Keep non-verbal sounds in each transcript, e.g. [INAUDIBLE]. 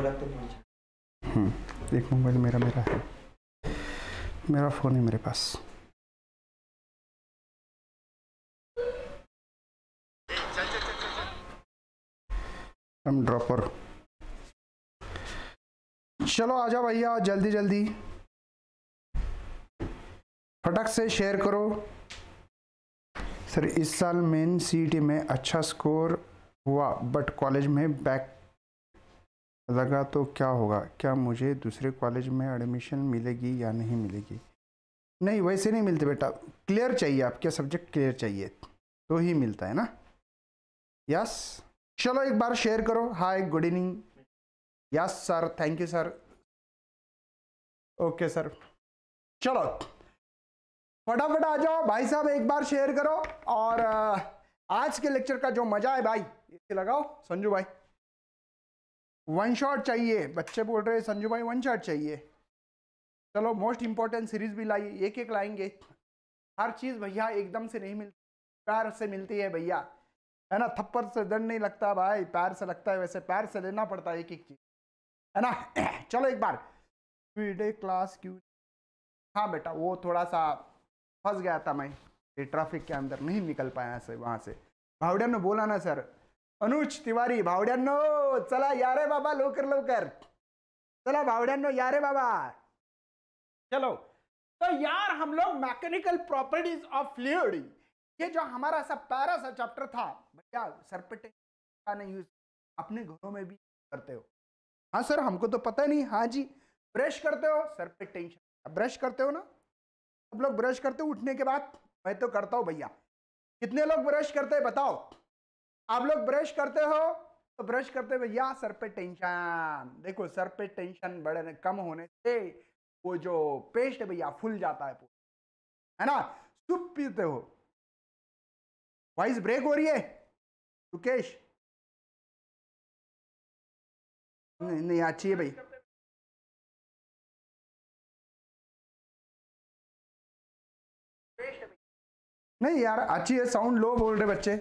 बोला तो एक मोबाइल मेरा मेरा है मेरा फ़ोन है मेरे पास हम ड्रॉपर चलो आ जाओ भैया जल्दी जल्दी फटक से शेयर करो सर इस साल मेन सीटी में अच्छा स्कोर हुआ बट कॉलेज में बैक लगा तो क्या होगा क्या मुझे दूसरे कॉलेज में एडमिशन मिलेगी या नहीं मिलेगी नहीं वैसे नहीं मिलते बेटा क्लियर चाहिए आपके सब्जेक्ट क्लियर चाहिए तो ही मिलता है ना यस चलो एक बार शेयर करो hi good evening yes sir thank you sir okay sir चलो फटाफट आ जाओ भाई साहब एक बार शेयर करो और आज के लेक्चर का जो मजा है भाई इसे लगाओ संजू भाई वन शॉट चाहिए बच्चे बोल रहे हैं संजू भाई वन शॉट चाहिए चलो मोस्ट इम्पॉर्टेंट सीरीज भी लाइए एक एक लाएंगे हर चीज़ भैया एकदम से नहीं मिलती प्यार से मिलती है भैया है ना थप्पड़ से दंड नहीं लगता भाई प्यार से लगता है वैसे प्यार से लेना पड़ता है एक एक चीज़ है ना [CLEARS THROAT] चलो एक बार वीडियो क्लास क्यों हाँ बेटा वो थोड़ा सा फंस गया था मैं ट्रैफिक के अंदर नहीं निकल पाया से वहाँ से भावड़े ने बोला ना सर अनुज तिवारी भावड्यांनो चला या रे बाबा लवकर लवकर चला भावड्यांनो या रे बाबा चलो तो यार हम लोग मैकेनिकल प्रॉपर्टीज ऑफ फ्लूड ये जो हमारा सा पैरा सा चैप्टर था भैया सरपटे का नहीं यूज अपने घरों में भी करते हो हाँ सर हमको तो पता नहीं हाँ जी ब्रश करते हो सर पे टेंशन ब्रश करते हो ना सब लोग ब्रश करते हो उठने के बाद मैं तो करता हूँ भैया कितने लोग ब्रश करते हैं बताओ आप लोग ब्रश करते हो तो ब्रश करते हुए या सर पे टेंशन देखो सर पे टेंशन बड़े कम होने से वो जो पेस्ट है भैया फूल जाता है है ना सूप पीते हो वॉइस ब्रेक हो रही है रुकेश नहीं नहीं अच्छी है भाई नहीं यार अच्छी है साउंड लो बोल रहे बच्चे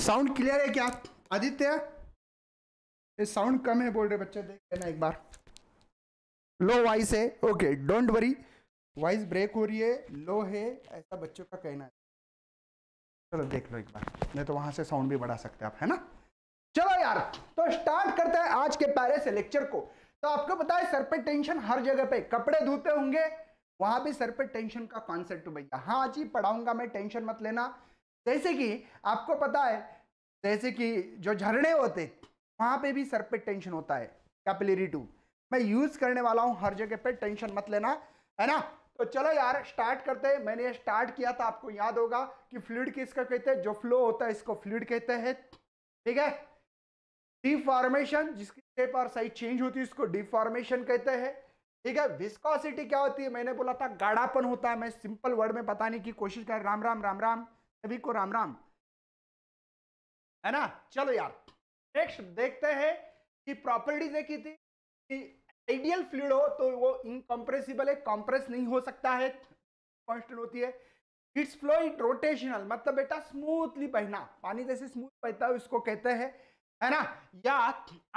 साउंड क्लियर है क्या आदित्य ये साउंड कम है बोल रहे बच्चे देख लेना एक बार लो वॉइस है okay don't worry voice break हो रही है लो है ऐसा बच्चों का कहना है चलो देख लो एक बार नहीं तो वहां से साउंड भी बढ़ा सकते हैं आप है ना चलो यार तो स्टार्ट करते हैं आज के पहले से लेक्चर को तो आपको पता है सर पे टेंशन हर जगह पे कपड़े धोते होंगे वहां भी सर पे टेंशन का कॉन्सेप्ट भैया हाँ जी पढ़ाऊंगा मैं टेंशन मत लेना जैसे कि आपको पता है जैसे कि जो झरने होते वहां पे भी सर पे टेंशन होता है कैपिलरी टू मैं यूज़ करने वाला हूं हर जगह पे टेंशन मत लेना है ना तो चलो यार स्टार्ट करते हैं मैंने ये स्टार्ट किया था आपको याद होगा कि फ्लूड किसका कहते हैं जो फ्लो होता है इसको फ्लूड कहते हैं ठीक है डिफॉर्मेशन जिसकी शेप और साइज चेंज होती है इसको डिफॉर्मेशन कहते हैं ठीक है विस्कोसिटी क्या होती है मैंने बोला था गाढ़ापन होता है मैं सिंपल वर्ड में बताने की कोशिश कर राम राम राम राम सभी को राम राम है ना चलो यार नेक्स्ट देखते हैं कि प्रॉपर्टीज थी कि आइडियल फ्लूड हो तो वो इनकम्प्रेसिबल है कॉम्प्रेस नहीं हो सकता है कॉन्स्टेंट होती है इट्स फ्लो इट रोटेशनल मतलब बेटा स्मूथली बहना पानी जैसे स्मूथ बहता है उसको कहते हैं है ना या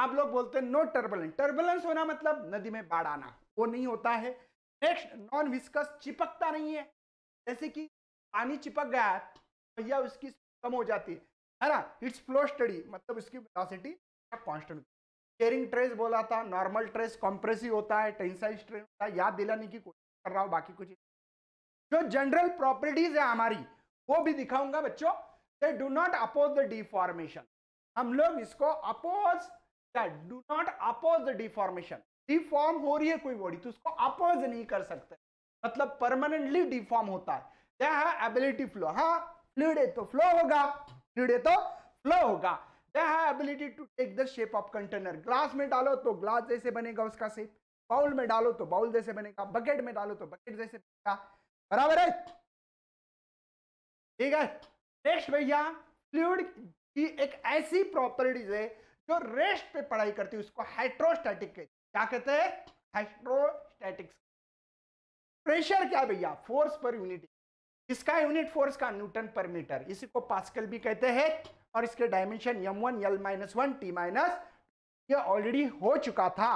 आप लोग बोलते हैं नो टर्बुलेंस टर्बुलेंस होना मतलब नदी में बाढ़ आना वो नहीं होता है नेक्स्ट नॉन विस्कस चिपकता नहीं है जैसे कि पानी चिपक गया या उसकी कम हो जाती है ना इट्स फ्लो स्टडी मतलब उसकी वेलोसिटी कांस्टेंट स्टेयरिंग ट्रेस बोला था नॉर्मल ट्रेस कॉम्प्रेसिव होता है टेंसाइल स्ट्रेन होता है याद दिलाने की कोशिश कर रहा हूँ बाकी कुछ जो जनरल प्रॉपर्टीज है हमारी वो भी दिखाऊंगा बच्चों they do not oppose the deformation हम लोग इसको oppose do not oppose the deformation deform हो रही है कोई बॉडी तो उसको अपोज नहीं कर सकते मतलब परमानेंटली डिफॉर्म होता है एबिलिटी फ्लो हाँ फ्लूड तो तो है तो फ्लो होगा फ्लूड है तो फ्लो होगा they have ability to take the shape of container glass में डालो तो ग्लास जैसे बनेगा उसका शेप बाउल में डालो तो बाउल जैसे बनेगा बकेट में डालो तो बकेट जैसे बनेगा बराबर है ठीक है नेक्स्ट भैया फ्लूड की एक ऐसी प्रॉपर्टीज है जो रेस्ट पे पढ़ाई करती है उसको हाइड्रोस्टैटिक क्या कहते हैं हाइड्रोस्टैटिक्स प्रेशर क्या भैया फोर्स पर यूनिट इसका यूनिट फोर्स का न्यूटन पर मीटर इसी को पास्कल भी कहते हैं और इसके dimension M one L minus one T minus ये ऑलरेडी हो चुका था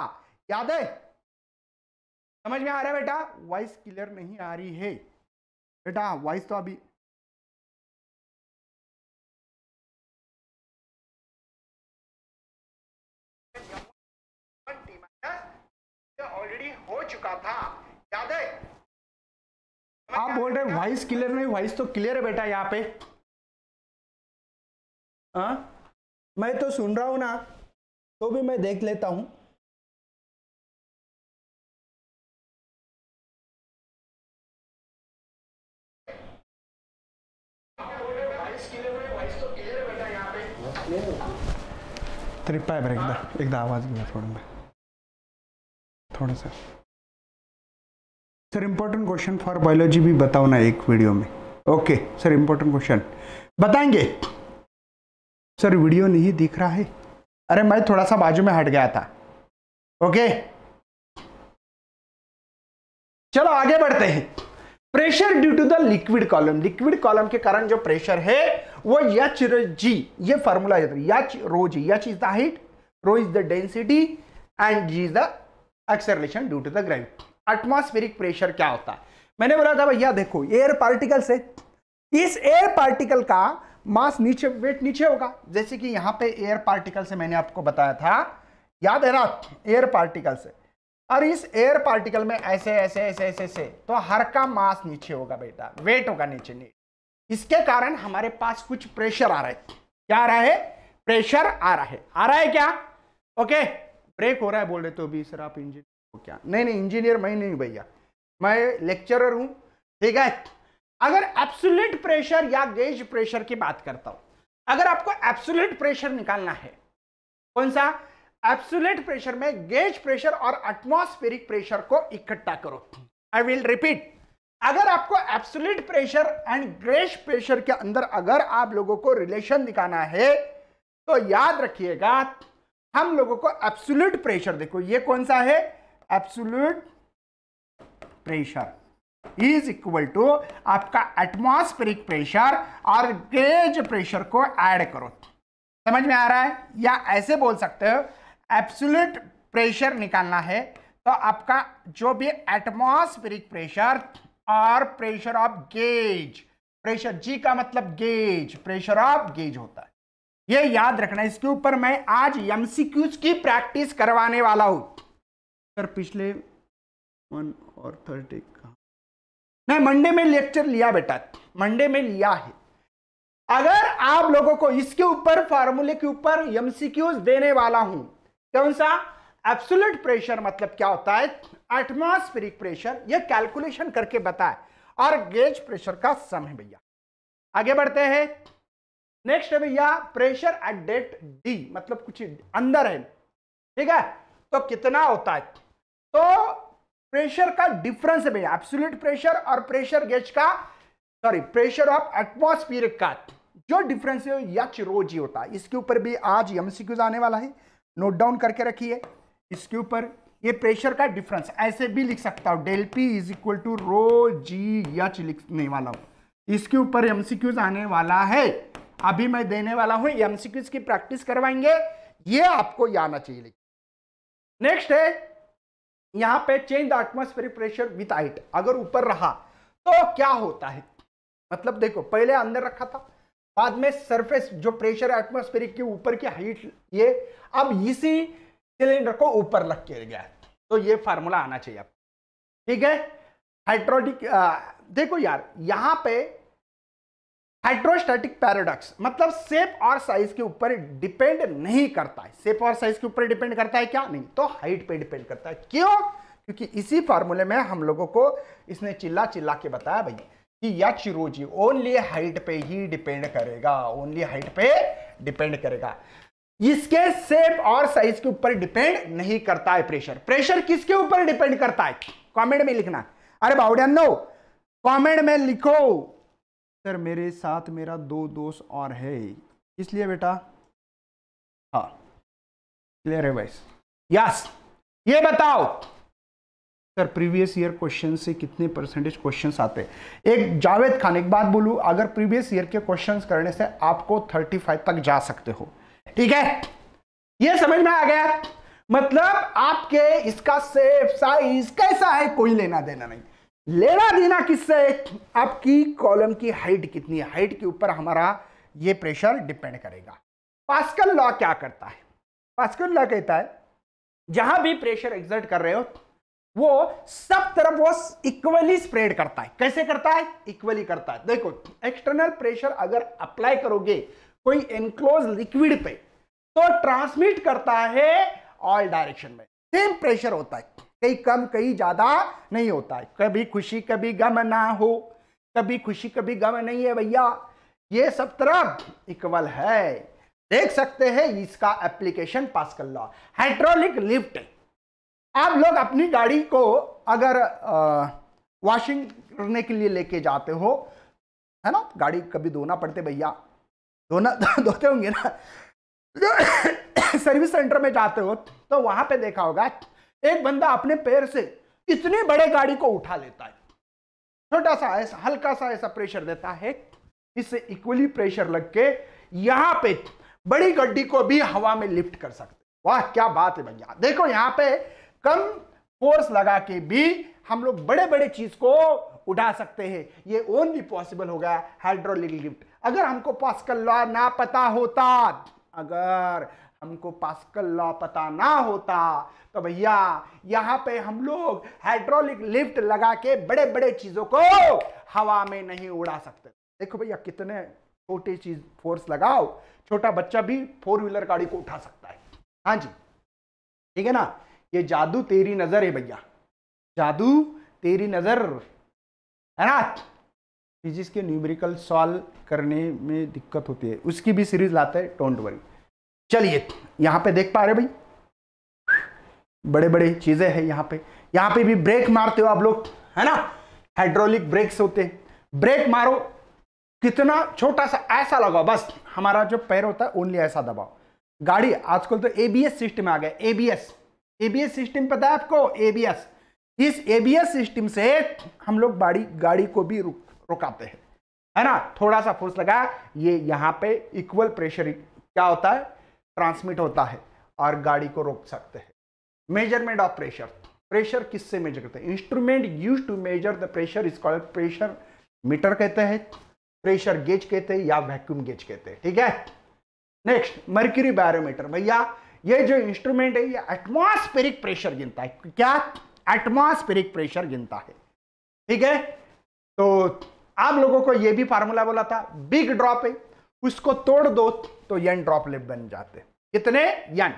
याद है समझ में आ रहा है बेटा वॉइस क्लियर नहीं आ रही है बेटा वॉइस तो अभी ऑलरेडी हो चुका था याद है आप बोल रहे वॉइस क्लियर नहीं वॉइस तो क्लियर है बेटा यहाँ पे आ? हाँ? मैं तो सुन रहा हूं ना तो भी मैं देख लेता हूं त्रिपा है एकदा एकदा आवाज घ्या थोड़ा सा sir important question for biology भी बताओ ना एक वीडियो में ओके सर इम्पोर्टेंट क्वेश्चन बताएंगे सर वीडियो नहीं दिख रहा है अरे मैं थोड़ा सा बाजू में हट गया था ओके चलो आगे बढ़ते हैं pressure due to the liquid column liquid column के कारण जो प्रेशर है वो यच जी ये formula H rho G H is the height rho is the density and G is the acceleration due to the gravity atmospheric pressure क्या होता है मैंने बोला था भैया देखो एयर पार्टिकल से इस एयर पार्टिकल का मास नीचे वेट नीचे होगा जैसे कि यहां पे एयर पार्टिकल से मैंने आपको बताया था याद है ना एयर पार्टिकल से और इस एयर पार्टिकल में ऐसे ऐसे ऐसे ऐसे ऐसे तो हर का मास नीचे होगा बेटा वेट होगा नीचे नीचे इसके कारण हमारे पास कुछ प्रेशर आ रहा है क्या आ रहा है प्रेशर आ रहा है आ रहा है क्या ओके ब्रेक हो रहा है बोल रहे तो भी सर आप इंजन क्या नहीं नहीं इंजीनियर मैं नहीं भैया मैं लेक्चरर हूं ठीक है अगर एप्सुलट प्रेशर या गेज प्रेशर की बात करता हूं अगर आपको एप्सुलट प्रेशर निकालना है कौन सा एप्सुलट प्रेशर में गेज प्रेशर और एटमोस्फेरिक प्रेशर को इकट्ठा करो आई विल रिपीट अगर आपको absolute pressure and gauge pressure के अंदर अगर आप लोगों को रिलेशन दिखाना है तो याद रखिएगा हम लोगों को एप्सुलट प्रेशर देखो ये कौन सा है absolute pressure is equal to आपका एटमोस्फेरिक प्रेशर और गेज प्रेशर को ऐड करो समझ में आ रहा है या ऐसे बोल सकते हो एब्सुलट प्रेशर निकालना है तो आपका जो भी एटमोस्फेरिक प्रेशर और pressure of gauge pressure G का मतलब गेज प्रेशर ऑफ गेज होता है ये याद रखना इसके ऊपर मैं आज एमसीक्यूज की प्रैक्टिस करवाने वाला हूं सर पिछले वन और थर्टी का नहीं मंडे में लेक्चर लिया बेटा मंडे में लिया है अगर आप लोगों को इसके ऊपर फार्मूले के ऊपर एमसीक्यूज देने वाला हूं कौन सा एब्सुलट प्रेशर मतलब क्या होता है एटमोस्फेरिक प्रेशर ये कैलकुलेशन करके बताए और गेज प्रेशर का सम है भैया आगे बढ़ते हैं नेक्स्ट है भैया प्रेशर एट डेट डी मतलब कुछ अंदर है ठीक है तो कितना होता है तो प्रेशर का डिफरेंस एब्सोल्यूट प्रेशर और प्रेशर गेज का सॉरी प्रेशर ऑफ एटमोस्फियर का जो डिफरेंस है यच रोज ही होता है इसके ऊपर भी आज एमसीक्यूज आने वाला है नोट डाउन करके रखिए इसके ऊपर ये प्रेशर का डिफरेंस ऐसे भी लिख सकता हूँ del P is equal to rho G H लिखने वाला हूँ इसके ऊपर एमसीक्यूज आने वाला है अभी मैं देने वाला हूँ एमसीक्यूज की प्रैक्टिस करवाएंगे ये आपको आना चाहिए नेक्स्ट है यहां पे change the atmospheric pressure with height अगर ऊपर रहा तो क्या होता है मतलब देखो पहले अंदर रखा था बाद में सरफेस जो प्रेशर एटमोस्फेरिक के ऊपर की हाइट ये अब इसी सिलेंडर को ऊपर रख के गया तो ये फार्मूला आना चाहिए आपको ठीक है हाइड्रोडिक देखो यार यहां पे हाइड्रोस्टैटिक पैराडॉक्स मतलब सेप और साइज के ऊपर डिपेंड नहीं करता है सेप और साइज के ऊपर डिपेंड करता है क्या नहीं तो हाइट पे डिपेंड करता है क्यों क्योंकि इसी फॉर्मूले में हम लोगों को इसने चिल्ला चिल्ला के बताया भाई कि यच रोजी ओनली हाइट पे ही डिपेंड करेगा ओनली हाइट पे डिपेंड करेगा इसके सेप और साइज के ऊपर डिपेंड नहीं करता है प्रेशर प्रेशर किसके ऊपर डिपेंड करता है कॉमेंट में लिखना अरे नो कमेंट में लिखो सर मेरे साथ मेरा दो दोस्त और है इसलिए बेटा हाँ क्लियर है वाइस यस ये बताओ सर प्रीवियस ईयर क्वेश्चन से कितने परसेंटेज क्वेश्चंस आते हैं एक जावेद खान एक बात बोलू अगर प्रीवियस ईयर के क्वेश्चंस करने से आपको 35 तक जा सकते हो ठीक है ये समझ में आ गया मतलब आपके इसका सेफ साइज कैसा है कोई लेना देना नहीं लेना देना किससे आपकी कॉलम की हाइट कितनी है हाइट के ऊपर हमारा ये प्रेशर डिपेंड करेगा पास्कल लॉ क्या करता है पास्कल लॉ कहता है जहां भी प्रेशर एग्जर्ट कर रहे हो वो सब तरफ वो इक्वली स्प्रेड करता है कैसे करता है इक्वली करता है देखो एक्सटर्नल प्रेशर अगर अप्लाई करोगे कोई एनक्लोज लिक्विड पे तो ट्रांसमिट करता है ऑल डायरेक्शन में सेम प्रेशर होता है कहीं कम कहीं ज़्यादा नहीं होता है कभी खुशी कभी गम ना हो कभी खुशी कभी गम नहीं है भैया ये सब तरफ इक्वल है देख सकते हैं इसका एप्लीकेशन पास कर लो हाइड्रोलिक लिफ्ट आप लोग अपनी गाड़ी को अगर वॉशिंग करने के लिए लेके जाते हो है ना गाड़ी कभी धोना पड़ते भैया धोना [LAUGHS] धोते होंगे ना सर्विस [COUGHS] सेंटर में जाते हो तो वहां पे देखा होगा एक बंदा अपने पैर से इतने बड़े गाड़ी को उठा लेता है छोटा सा ऐसा हल्का सा ऐसा प्रेशर देता है इससे इक्वली प्रेशर लग के यहां पे बड़ी गड्डी को भी हवा में लिफ्ट कर सकते वाह क्या बात है भैया देखो यहां पे कम फोर्स लगा के भी हम लोग बड़े बड़े चीज को उठा सकते हैं ये ओनली पॉसिबल होगा हाइड्रोलिक लिफ्ट अगर हमको पास्कल लॉ ना पता होता अगर हमको पास्कल लॉ पता ना होता तो भैया यहाँ पे हम लोग हाइड्रोलिक लिफ्ट लगा के बड़े बड़े चीज़ों को हवा में नहीं उड़ा सकते देखो भैया कितने छोटे चीज फोर्स लगाओ छोटा बच्चा भी फोर व्हीलर गाड़ी को उठा सकता है हाँ जी ठीक है ना ये जादू तेरी नज़र है भैया जादू तेरी नज़र है ना फिजिक्स के न्यूमेरिकल सॉल्व करने में दिक्कत होती है उसकी भी सीरीज लाते हैं डोंट वरी चलिए यहां पे देख पा रहे भाई बड़े बड़े चीज़ें हैं यहाँ पे यहां पे भी ब्रेक मारते हो आप लोग है ना हाइड्रोलिक ब्रेक्स होते हैं ब्रेक मारो कितना छोटा सा ऐसा लगाओ बस हमारा जो पैर होता है ओनली ऐसा दबाओ गाड़ी आजकल तो एबीएस सिस्टम आ गया एबीएस एबीएस सिस्टम पता है आपको एबीएस इस एबीएस सिस्टम से हम लोग गाड़ी गाड़ी को भी रुक रुकाते हैं है ना थोड़ा सा फोर्स लगा ये यहाँ पे इक्वल प्रेशर क्या होता है ट्रांसमिट होता है और गाड़ी को रोक सकते हैं मेजरमेंट ऑफ प्रेशर प्रेशर किससे मेजर करते हैं instrument use to measure the pressure is called pressure meter कहते हैं प्रेशर गेज कहते हैं या वैक्यूम गेज कहते हैं ठीक है नेक्स्ट मर्क्यूरी बैरोमीटर भैया ये जो इंस्ट्रूमेंट है ये एटमॉस्फेरिक प्रेशर गिनता है क्या एटमॉस्फेरिक प्रेशर गिनता है ठीक है तो आप लोगों को ये भी फार्मूला बोला था बिग ड्रॉप है उसको तोड़ दो तो यन ड्रॉपलेट बन जाते कितने यन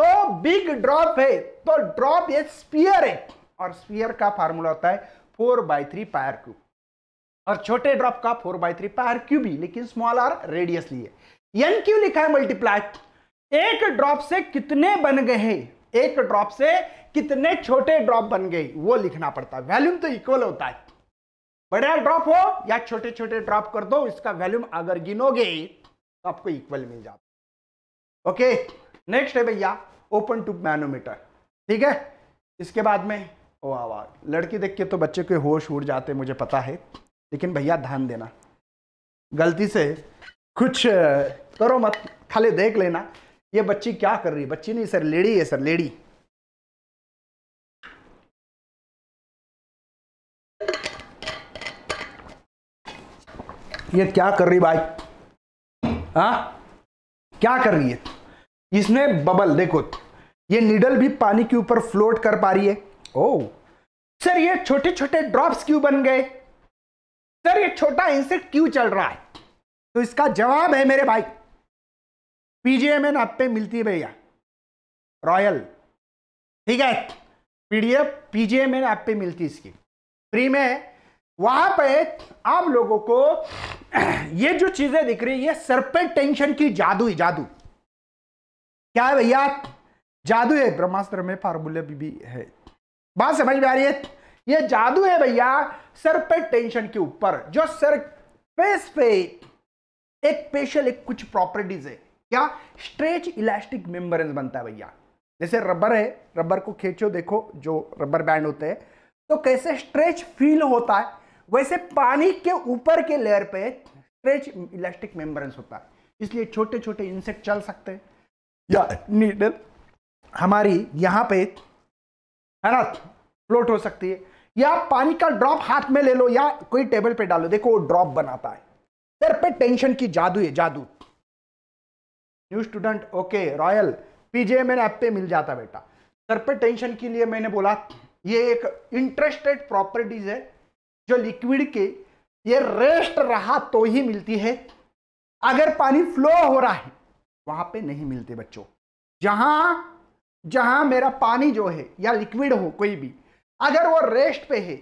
तो बिग ड्रॉप है तो ड्रॉप ये स्पीयर है और स्पीयर का फार्मूला होता है four by three pi r cube और छोटे ड्रॉप का four by three pi r cube ही लेकिन स्मॉल आर रेडियस लिए एन क्यू लिखा है मल्टीप्लाई एक ड्रॉप से कितने बन गए हैं एक ड्रॉप से कितने छोटे ड्रॉप बन गए वो लिखना पड़ता है वैल्यूम तो इक्वल होता है बड़ा ड्रॉप हो या छोटे छोटे ड्रॉप कर दो इसका वैल्यूम अगर गिनोगे तो आपको इक्वल मिल जाता ओके नेक्स्ट है भैया ओपन टू मैनोमीटर ठीक है इसके बाद में ओ आवा लड़की देख के तो बच्चे के होश उड़ जाते मुझे पता है लेकिन भैया ध्यान देना गलती से कुछ करो मत खाली देख लेना ये बच्ची क्या कर रही है बच्ची नहीं सर लेडी है सर लेडी ये क्या कर रही भाई हा क्या कर रही है इसने बबल देखो ये निडल भी पानी के ऊपर फ्लोट कर पा रही है ओ सर ये छोटे छोटे ड्रॉप्स क्यों बन गए सर ये छोटा इंसेक्ट क्यों चल रहा है तो इसका जवाब है मेरे भाई पीजीएमएन आप पे मिलती है भैया रॉयल ठीक है पीडीएफ पीजीएमएन आप पे मिलती है इसकी फ्री में वहां पे आप लोगों को [CLEARS THROAT] ये जो चीजें दिख रही है सरपेट टेंशन की जादू ही जादू क्या है भैया जादू है ब्रह्मास्त्र में फार्मूले भी, भी है बात समझ में आ रही है ये जादू है भैया सर पे टेंशन के ऊपर जो सर फेस पे एक स्पेशल एक कुछ प्रॉपर्टीज है क्या स्ट्रेच इलास्टिक मेम्बर बनता है भैया जैसे रबर है रबर को खींचो देखो जो रबर बैंड होते हैं तो कैसे स्ट्रेच फील होता है वैसे पानी के ऊपर के लेयर पे स्ट्रेच इलास्टिक मेम्बरेंस होता है इसलिए छोटे छोटे इंसेक्ट चल सकते हैं या नीडल हमारी यहाँ पे है ना फ्लोट हो सकती है या पानी का ड्रॉप हाथ में ले लो या कोई टेबल पे डालो देखो वो ड्रॉप बनाता है सर पे टेंशन की जादू है जादू new student okay royal PJ मैंने ऐप पे मिल जाता बेटा सर पे टेंशन के लिए मैंने बोला ये एक इंटरेस्टेड प्रॉपर्टीज है जो लिक्विड के ये रेस्ट रहा तो ही मिलती है अगर पानी फ्लो हो रहा है वहां पे नहीं मिलते बच्चों जहां जहां मेरा पानी जो है या लिक्विड हो कोई भी अगर वो रेस्ट पे है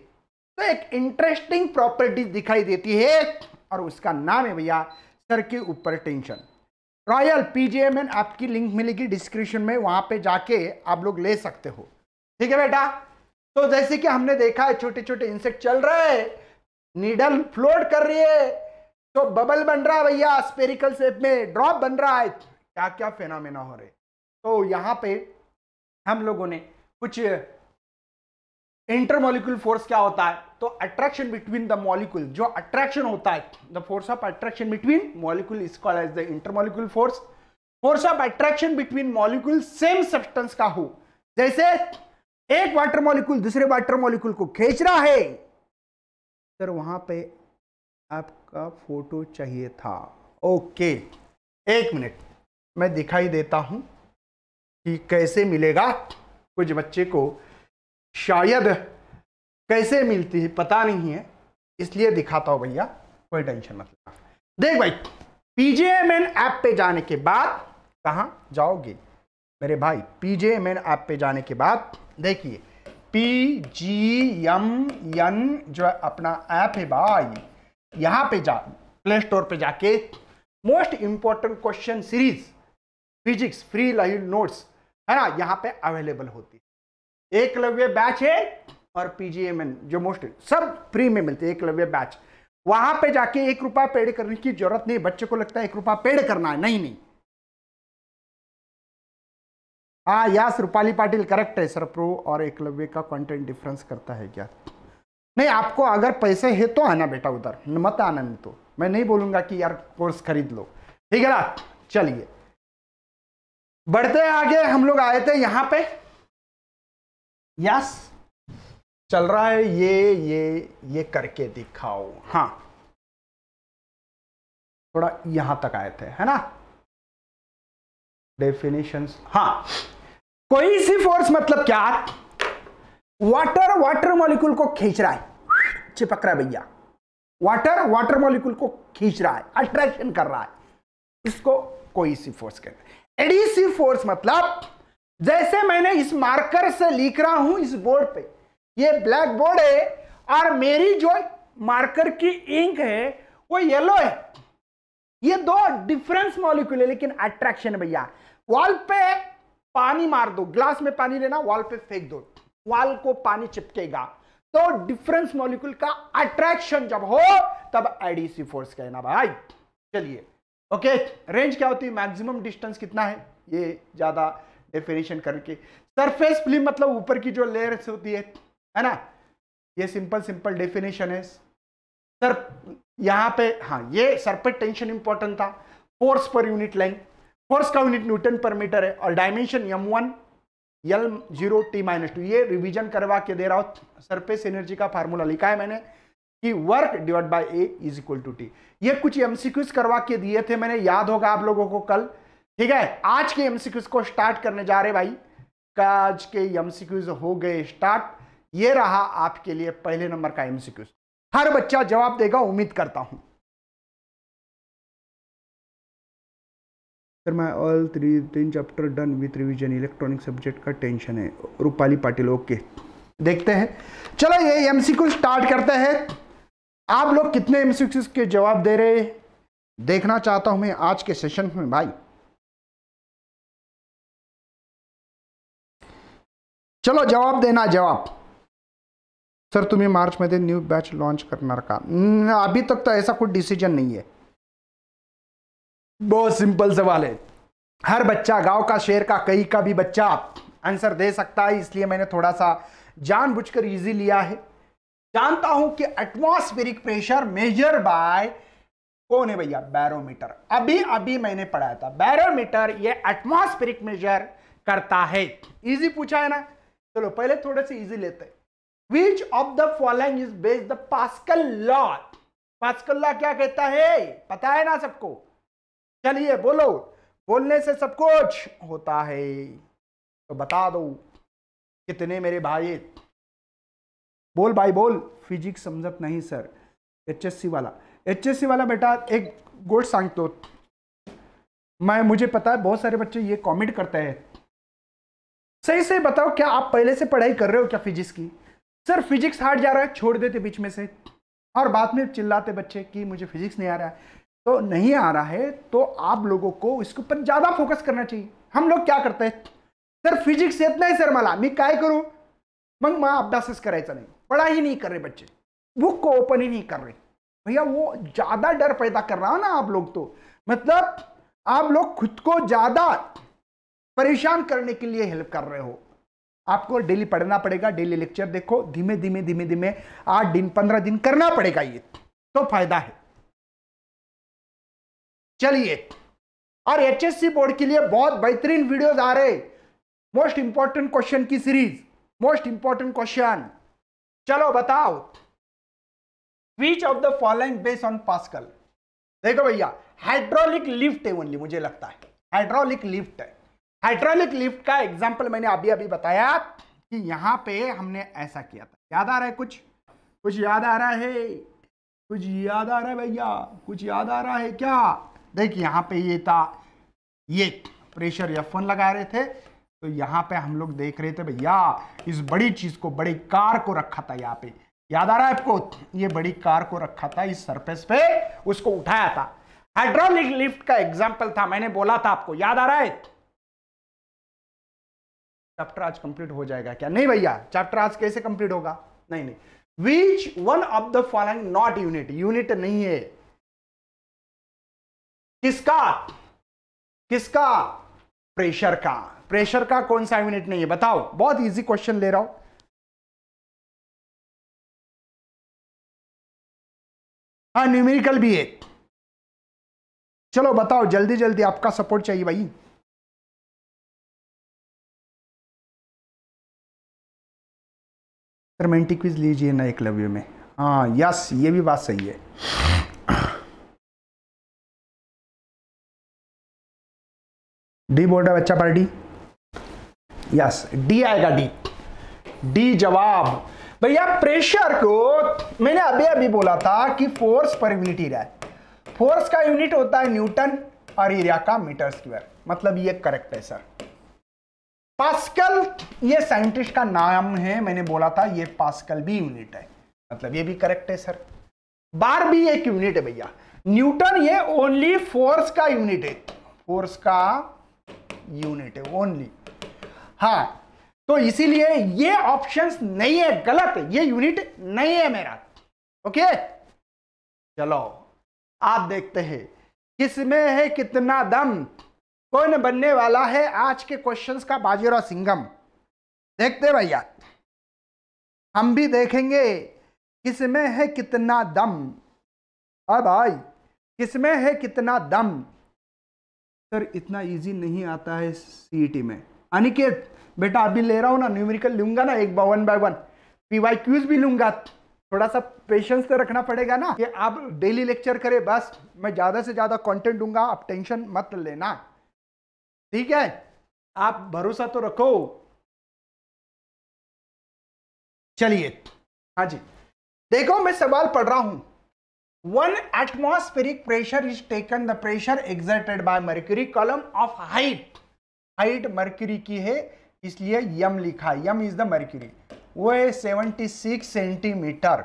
तो एक इंटरेस्टिंग प्रॉपर्टी दिखाई देती है और उसका नाम है भैया सर के ऊपर टेंशन रॉयल पीजीएमएन आपकी लिंक मिलेगी डिस्क्रिप्शन में वहां पे जाके आप लोग ले सकते हो ठीक है बेटा तो जैसे कि हमने देखा है छोटे छोटे इंसेक्ट चल रहे है नीडल फ्लोट कर रही है तो बबल बन रहा है भैया स्पेरिकल सेप में ड्रॉप बन रहा है क्या क्या फेनामेना हो रहे तो यहाँ पे हम लोगों ने कुछ इंटरमोलिकुल फोर्स क्या होता है तो अट्रैक्शन बिटवीन द मॉलिक्यूल जो अट्रैक्शन होता है the force of attraction between molecule is called as the intermolecular force force of attraction between molecule same substance का हो जैसे एक वाटर मॉलिक्यूल दूसरे वाटर मॉलिक्यूल को खींच रहा है सर वहां पे आपका फोटो चाहिए था ओके एक मिनट मैं दिखाई देता हूं कि कैसे मिलेगा कुछ बच्चे को शायद कैसे मिलती है पता नहीं है इसलिए दिखाता हूं भैया कोई टेंशन मत लेना देख भाई पीजेएमएन ऐप पे जाने के बाद कहा जाओगे मेरे भाई पीजेएमएन ऐप पे जाने के बाद देखिए पी जी एम एन जो है अपना ऐप है भाई यहाँ पे जा प्ले स्टोर पे जाके most important question series physics free live notes है ना यहाँ पे अवेलेबल होती है एकलव्य बैच है और पीजीएमएन जो मोस्ट सब फ्री में मिलते हैं एकलव्य बैच वहां पे जाके एक रुपया पेड करने की जरूरत नहीं बच्चे को लगता है एक रुपया पेड करना है नहीं नहीं हाँ यास रूपाली पाटिल करेक्ट है सर प्रो और एकलव्य का कंटेंट डिफरेंस करता है क्या नहीं आपको अगर पैसे है तो आना बेटा उधर मत आना नहीं तो मैं नहीं बोलूंगा कि यार कोर्स खरीद लो ठीक है ना चलिए बढ़ते आगे हम लोग आए थे यहां पे यस चल रहा है ये ये ये करके दिखाओ हाँ थोड़ा यहां तक आए थे है ना डेफिनेशंस हाँ कोई सी फोर्स मतलब क्या वाटर वाटर मॉलिक्यूल को खींच रहा है चिपक रहा है भैया वाटर वाटर मॉलिक्यूल को खींच रहा है अट्रैक्शन कर रहा है इसको कोई सी फोर्स कहते हैं एडीसी फोर्स मतलब जैसे मैंने इस मार्कर से लिख रहा हूं इस बोर्ड पे ये ब्लैक बोर्ड है और मेरी जो मार्कर की इंक है वो येलो है ये दो डिफरेंस मॉलिक्यूल है लेकिन अट्रैक्शन भैया वॉल पे पानी मार दो ग्लास में पानी लेना वॉल पे फेंक दो वॉल को पानी चिपकेगा तो डिफरेंस मॉलिक्यूल का अट्रैक्शन जब हो तब एडीसी फोर्स कहना भाई चलिए ओके रेंज क्या होती है मैक्सिमम डिस्टेंस कितना है ये ज्यादा डेफिनेशन करके सरफेस फिल्म मतलब ऊपर की जो लेयर होती है है ना ये सिंपल सिंपल डेफिनेशन है सर यहां पे हाँ ये सर पे टेंशन इंपॉर्टेंट था force per unit length force का यूनिट न्यूटन पर मीटर है और dimension M one L zero T minus two ये रिविजन करवा के दे रहा हूँ सरफेस एनर्जी का फार्मूला लिखा है मैंने कि work divide by A is equal to T ये कुछ एमसीक्यूज करवा के दिए थे मैंने याद होगा आप लोगों को कल ठीक है आज के एमसीक्यूज को स्टार्ट करने जा रहे भाई आज के एमसीक्यूज हो गए स्टार्ट ये रहा आपके लिए पहले नंबर का एमसीक्यूज हर बच्चा जवाब देगा उम्मीद करता हूं तर मैं ऑल थ्री तीन chapter done with revision electronic subject का टेंशन है रूपाली पाटिल ओके देखते हैं चलो ये एम स्टार्ट करते हैं आप लोग कितने एम के जवाब दे रहे देखना चाहता हूं मैं आज के सेशन में भाई चलो जवाब देना जवाब सर तुम्हें तुम्ही मार्चमध्ये न्यू बैच लॉन्च करना का अभी तक तो ऐसा कोई डिसीजन नहीं है बहुत सिंपल सवाल है हर बच्चा गांव का शेर का कहीं का भी बच्चा आंसर दे सकता है इसलिए मैंने थोड़ा सा जानबूझकर इजी लिया है जानता हूं कि एटमॉस्फेरिक प्रेशर मेजर बाय कौन है भैया बैरोमीटर अभी अभी मैंने पढ़ाया था बैरोमीटर ये एटमॉस्फेरिक मेजर करता है इजी पूछा है ना चलो पहले थोड़े से इजी लेते हैं which of the following is based the Pascal law Pascal law क्या कहता है पता है ना सबको चलिए बोलो बोलने से सब कुछ होता है तो बता दो कितने मेरे भाई बोल भाई बोल फिजिक्स समझत नहीं सर एचएससी वाला एचएससी वाला बेटा एक गोट तो मैं मुझे पता है बहुत सारे बच्चे ये कमेंट करते हैं सही से बताओ क्या आप पहले से पढ़ाई कर रहे हो क्या फिजिक्स की सर फिजिक्स हार्ड जा रहा है छोड़ देते बीच में से और बाद में चिल्लाते बच्चे कि मुझे फिजिक्स नहीं आ रहा है तो नहीं आ रहा है तो आप लोगों को इसके ऊपर ज़्यादा फोकस करना चाहिए हम लोग क्या करते हैं सर फिजिक्स इतना ही सर मला मी काय करू मग मला अभ्यासच करायचा पढ़ा ही नहीं कर रहे बच्चे बुक को ओपन ही नहीं कर रहे भैया वो ज़्यादा डर पैदा कर रहा हो ना आप लोग तो मतलब आप लोग खुद को ज़्यादा परेशान करने के लिए हेल्प कर रहे हो आपको डेली पढ़ना पड़ेगा डेली लेक्चर देखो धीमे धीमे धीमे धीमे आठ दिन पंद्रह दिन करना पड़ेगा ये तो फायदा है चलिए और एचएससी बोर्ड के लिए बहुत बेहतरीन वीडियोस आ रहे मोस्ट इंपॉर्टेंट क्वेश्चन की सीरीज मोस्ट इंपॉर्टेंट क्वेश्चन चलो बताओ which of the following base on Pascal देखो भैया हाइड्रोलिक लिफ्ट है ओनली मुझे लगता है हाइड्रोलिक लिफ्ट है हाइड्रोलिक लिफ्ट का एग्जाम्पल मैंने अभी अभी बताया कि यहां पे हमने ऐसा किया था याद आ रहा है कुछ कुछ याद आ रहा है कुछ याद आ रहा है भैया कुछ याद आ रहा है क्या देखिए यहाँ पे ये था ये प्रेशर एफ वन लगा रहे थे तो यहाँ पे हम लोग देख रहे थे भैया इस बड़ी चीज को बड़ी कार को रखा था यहाँ पे याद आ रहा है आपको ये बड़ी कार को रखा था इस सरफेस पे उसको उठाया था हाइड्रोलिक लिफ्ट का एग्जाम्पल था मैंने बोला था आपको याद आ रहा है चैप्टर आज कंप्लीट हो जाएगा क्या नहीं भैया चैप्टर आज कैसे कंप्लीट होगा नहीं नहीं which one of the following not unit unit नहीं है किसका किसका प्रेशर का प्रेशर का कौन सा यूनिट नहीं है बताओ बहुत इजी क्वेश्चन ले रहा हूं न्यूमेरिकल हाँ, भी है चलो बताओ जल्दी जल्दी आपका सपोर्ट चाहिए भाई क्विज लीजिए ना एकलव्य में हाँ यस ये भी बात सही है डी बोल रहा है बच्चा पार्टी यस डी आएगा डी डी जवाब भैया प्रेशर को मैंने अभी अभी बोला था कि फोर्स पर यूनिट फोर्स का यूनिट होता है न्यूटन और एरिया का मीटर स्क्वायर मतलब ये करेक्ट है सर पास्कल ये साइंटिस्ट का नाम है मैंने बोला था ये पास्कल भी यूनिट है मतलब ये भी करेक्ट है सर बार भी एक यूनिट है भैया न्यूटन ये ओनली फोर्स का यूनिट है फोर्स का यूनिट है ओनली हाँ तो इसीलिए ये ऑप्शंस नहीं है गलत है ये यूनिट नहीं है मेरा ओके चलो आप देखते हैं किसमें है कितना दम कौन बनने वाला है आज के क्वेश्चंस का बाजीराव सिंगम देखते भैया हम भी देखेंगे किसमें है कितना दम अब हाँ भाई किसमें है कितना दम सर इतना इजी नहीं आता है सीईटी e में अनिकेत बेटा अभी ले रहा हूँ ना न्यूमेरिकल लूंगा ना एक बावन by one P Y Qs भी लूंगा थोड़ा सा पेशेंस तो रखना पड़ेगा ना कि आप डेली लेक्चर करें बस मैं ज़्यादा से ज़्यादा कंटेंट दूंगा आप टेंशन मत लेना ठीक है आप भरोसा तो रखो चलिए हाँ जी देखो मैं सवाल पढ़ रहा हूँ one atmospheric pressure is taken the pressure exerted by mercury column of height height mercury की है इसलिए यम लिखा यम इज द mercury वो है 76 सेंटीमीटर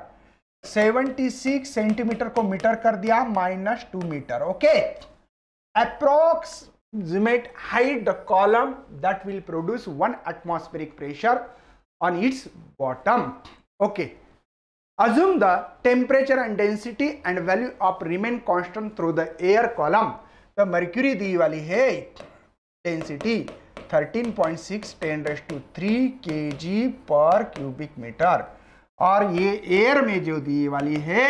76 सेंटीमीटर को मीटर कर दिया minus two metre okay approximate height the column that will produce one atmospheric pressure on its bottom okay Assume the temperature and density and value of remain constant through the air column. The mercury दी वाली है density 13.6 10 raise to 3 kg पर cubic metre और ये air में जो दी वाली है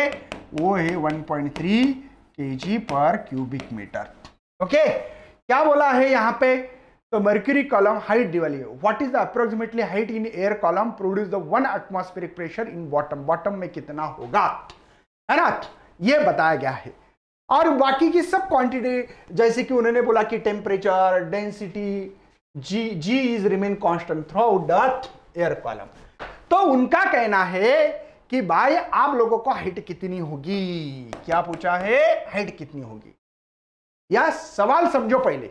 वो है 1.3 kg पर क्यूबिक मीटर ओके क्या बोला है यहाँ पे तो मर्क्यूरी कॉलम हाइट दिवाली है what is the approximately height in air column produce the one atmospheric pressure in bottom bottom में कितना होगा है ना ये बताया गया है और बाकी की सब क्वांटिटी जैसे कि उन्होंने बोला कि temperature density g g is remain constant throughout the air column तो उनका कहना है कि भाई आप लोगों को हाइट कितनी होगी क्या पूछा है हाइट कितनी होगी या सवाल समझो पहले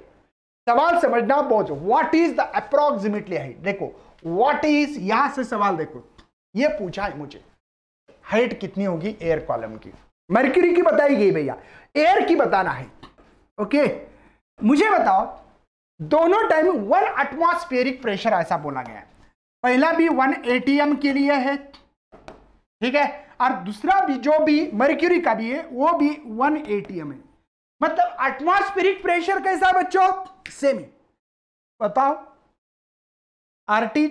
सवाल समझना बहुत what is the approximately height देखो व्हाट इज यहां से सवाल देखो ये पूछा है मुझे हाइट कितनी होगी एयर कॉलम की मर्क्यूरी की बताई गई भैया एयर की बताना है ओके मुझे बताओ दोनों टाइम वन एटमोस्फेरिक प्रेशर ऐसा बोला गया है पहला भी वन एटीएम के लिए है ठीक है और दूसरा भी जो भी मर्क्यूरी का भी है वो भी वन एटीएम है मतलब एटमॉस्फेरिक प्रेशर कैसा बच्चों सेम ही बताओ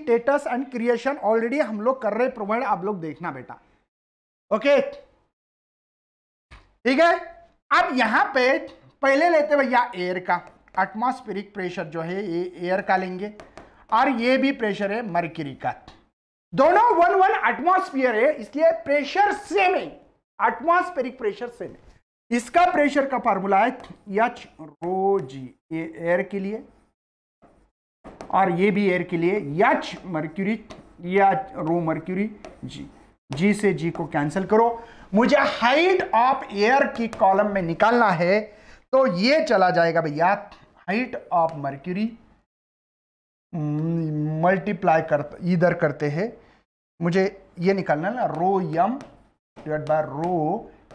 टेटस एंड क्रिएशन ऑलरेडी हम लोग कर रहे प्रोवाइड आप लोग देखना बेटा ओके ठीक है अब यहां पे पहले लेते भैया एयर का एटमॉस्फेरिक प्रेशर जो है ये एयर का लेंगे और ये भी प्रेशर है मर्करी का दोनों वन वन एटमॉस्फेयर है इसलिए प्रेशर सेम है एटमॉस्फेरिक प्रेशर सेम है इसका प्रेशर का फार्मूला है एच रो जी एयर के लिए और ये भी एयर के लिए एच मर्क्यूरी या रो मर्क्यूरी जी जी से जी को कैंसिल करो मुझे हाइट ऑफ एयर की कॉलम में निकालना है तो ये चला जाएगा भैया हाइट ऑफ मर्क्यूरी मल्टीप्लाई कर इधर करते हैं मुझे ये निकालना ना rho m divide by rho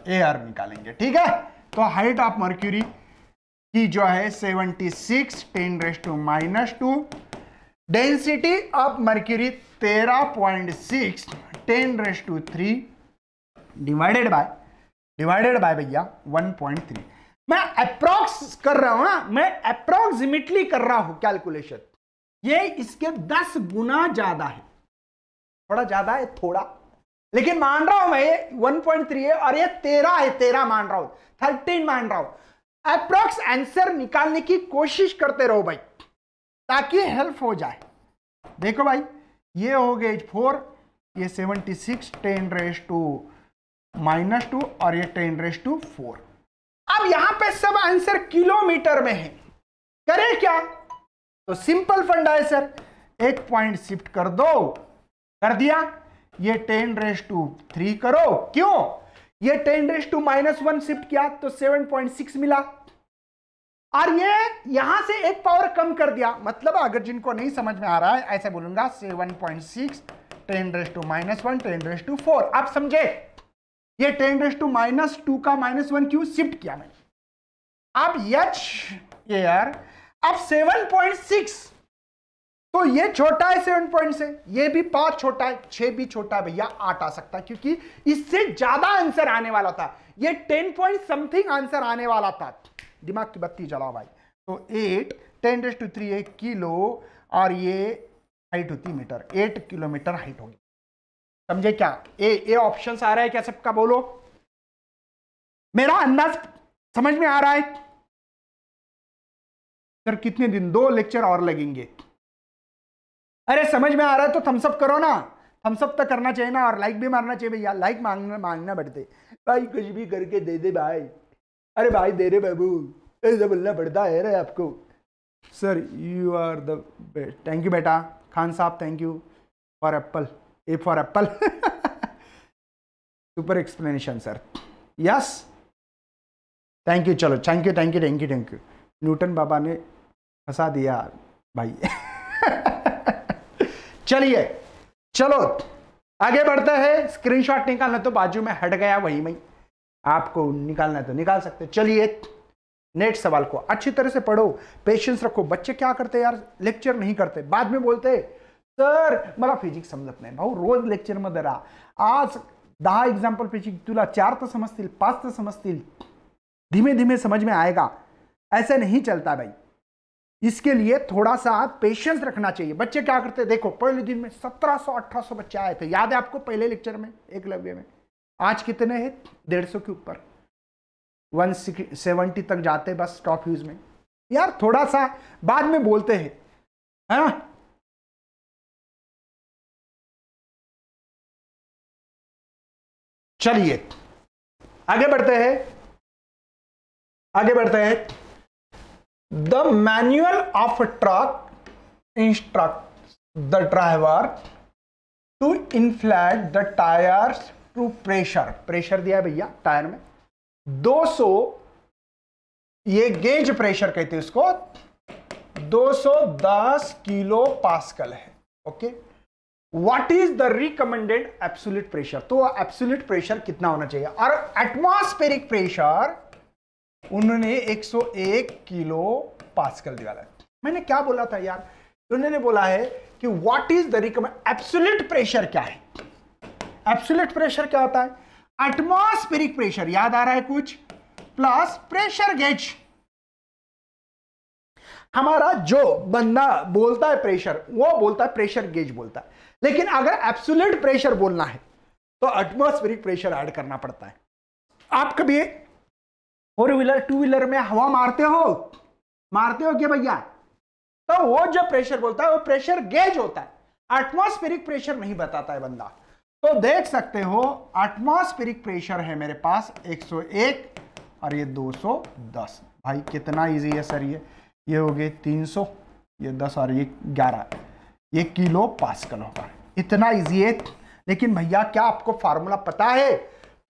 air निकालेंगे ठीक है तो हाइट ऑफ मर्क्यूरी की जो है 76 six ten raise to minus two density of mercury 13.6 ten raise to three divided by divided by भैया 1.3 मैं अप्रोक्स कर रहा हूं हाँ? मैं अप्रोक्सिमेटली कर रहा हूं कैलकुलेशन ये इसके 10 गुना ज्यादा है थोड़ा ज्यादा है थोड़ा लेकिन मान रहा हूं मैं वन पॉइंट थ्री है और ये तेरह है तेरह मान रहा हूं थर्टीन मान रहा हूं अप्रोक्स आंसर निकालने की कोशिश करते रहो भाई ताकि हेल्प हो जाए देखो भाई ये हो गए फोर ये seventy six ten raise to minus two और ये टेन रेस टू फोर अब यहां पे सब आंसर किलोमीटर में है करें क्या तो सिंपल फंडा है सर एक पॉइंट शिफ्ट कर दो कर दिया ये टेन रेस टू थ्री करो क्यों ये ten raise to minus one shift किया तो सेवन पॉइंट सिक्स मिला और ये यहां से एक पावर कम कर दिया मतलब अगर जिनको नहीं समझ में आ रहा है ऐसे बोलूंगा seven point six ten raise to minus one ten raise to four आप समझे ये ten raise to minus two का माइनस वन क्यों शिफ्ट किया मैंने अब यच एयर अब सेवन पॉइंट सिक्स तो ये छोटा है सेवन पॉइंट से ये भी पांच छोटा है छह भी छोटा भैया आठ आ सकता है क्योंकि इससे ज्यादा आंसर आने वाला था ये टेन पॉइंट समथिंग आंसर आने वाला था दिमाग की बत्ती जलाओ भाई तो eight ten raise to three है किलो और ये हाइट होती मीटर एट किलोमीटर हाइट होगी समझे क्या ए ए ऑप्शन आ रहा है क्या सबका बोलो मेरा अंदाज समझ में आ रहा है सर कितने दिन दो लेक्चर और लगेंगे अरे समझ में आ रहा है तो थम्सअप करो ना थम्सअप तो करना चाहिए ना और लाइक भी मारना चाहिए भैया लाइक मांगना मांगना पड़ते भाई कुछ भी करके दे दे भाई अरे भाई दे रे बाबू ऐसा बोलना पड़ता है रे आपको sir you are the best thank you बेटा Khan Sahab thank you for apple A for apple super explanation sir yes thank you चलो thank you thank you thank you thank you Newton बाबा ने फंसा दिया भाई चलिए चलो आगे बढ़ते हैं स्क्रीनशॉट निकालना तो बाजू में हट गया वही में आपको निकालना तो निकाल सकते चलिए नेट सवाल को अच्छी तरह से पढ़ो पेशेंस रखो बच्चे क्या करते यार लेक्चर नहीं करते बाद में बोलते सर मेरा फिजिक्स समझत नहीं भाऊ रोज लेक्चर लेक्चरमध्ये रहा आज दहा एग्जाम्पल फिजिक्स तुला चार तो समजतील पांच तो समजतील धीमे धीमे समझ में आएगा ऐसे नहीं चलता भाई इसके लिए थोड़ा सा पेशेंस रखना चाहिए बच्चे क्या करते हैं देखो पहले दिन में 1700 1800 बच्चे आए थे याद है आपको पहले लेक्चर में एक लव्य में आज कितने हैं डेढ़ सौ के ऊपर वन सेवेंटी तक जाते बस टॉप यूज में यार थोड़ा सा बाद में बोलते हैं है ना चलिए आगे बढ़ते हैं आगे बढ़ते हैं the manual of truck instruct the driver to inflate the tyre to pressure pressure दिया भैया टायर में 200 ये गेज प्रेशर कहते हैं उसको 210 किलो पास्कल है okay what is the recommended absolute pressure तो एप्सुलट प्रेशर कितना होना चाहिए और एटमॉस्फेरिक प्रेशर उन्होंने 101 किलो पास्कल है मैंने क्या बोला था यार उन्होंने बोला है कि what is the recommend absolute pressure क्या है एब्सोल्यूट प्रेशर क्या होता है एटमॉस्फेरिक प्रेशर याद आ रहा है कुछ प्लस प्रेशर गेज हमारा जो बंदा बोलता है प्रेशर वो बोलता है प्रेशर गेज बोलता है लेकिन अगर एप्सुलट प्रेशर बोलना है तो एटमोस्फेरिक प्रेशर ऐड करना पड़ता है आप कभी फोर व्हीलर टू व्हीलर में हवा मारते हो मारते हो क्या भैया तो वो जो प्रेशर बोलता है वो प्रेशर गेज होता है एटमोस्फेरिक प्रेशर नहीं बताता है बंदा तो देख सकते हो एटमोस्फेरिक प्रेशर है मेरे पास 101 और ये 210 भाई कितना इजी है सर ये ये हो गए 300 ये 10 और ये 11 ये किलो पास्कल होगा इतना इजी है लेकिन भैया क्या आपको फार्मूला पता है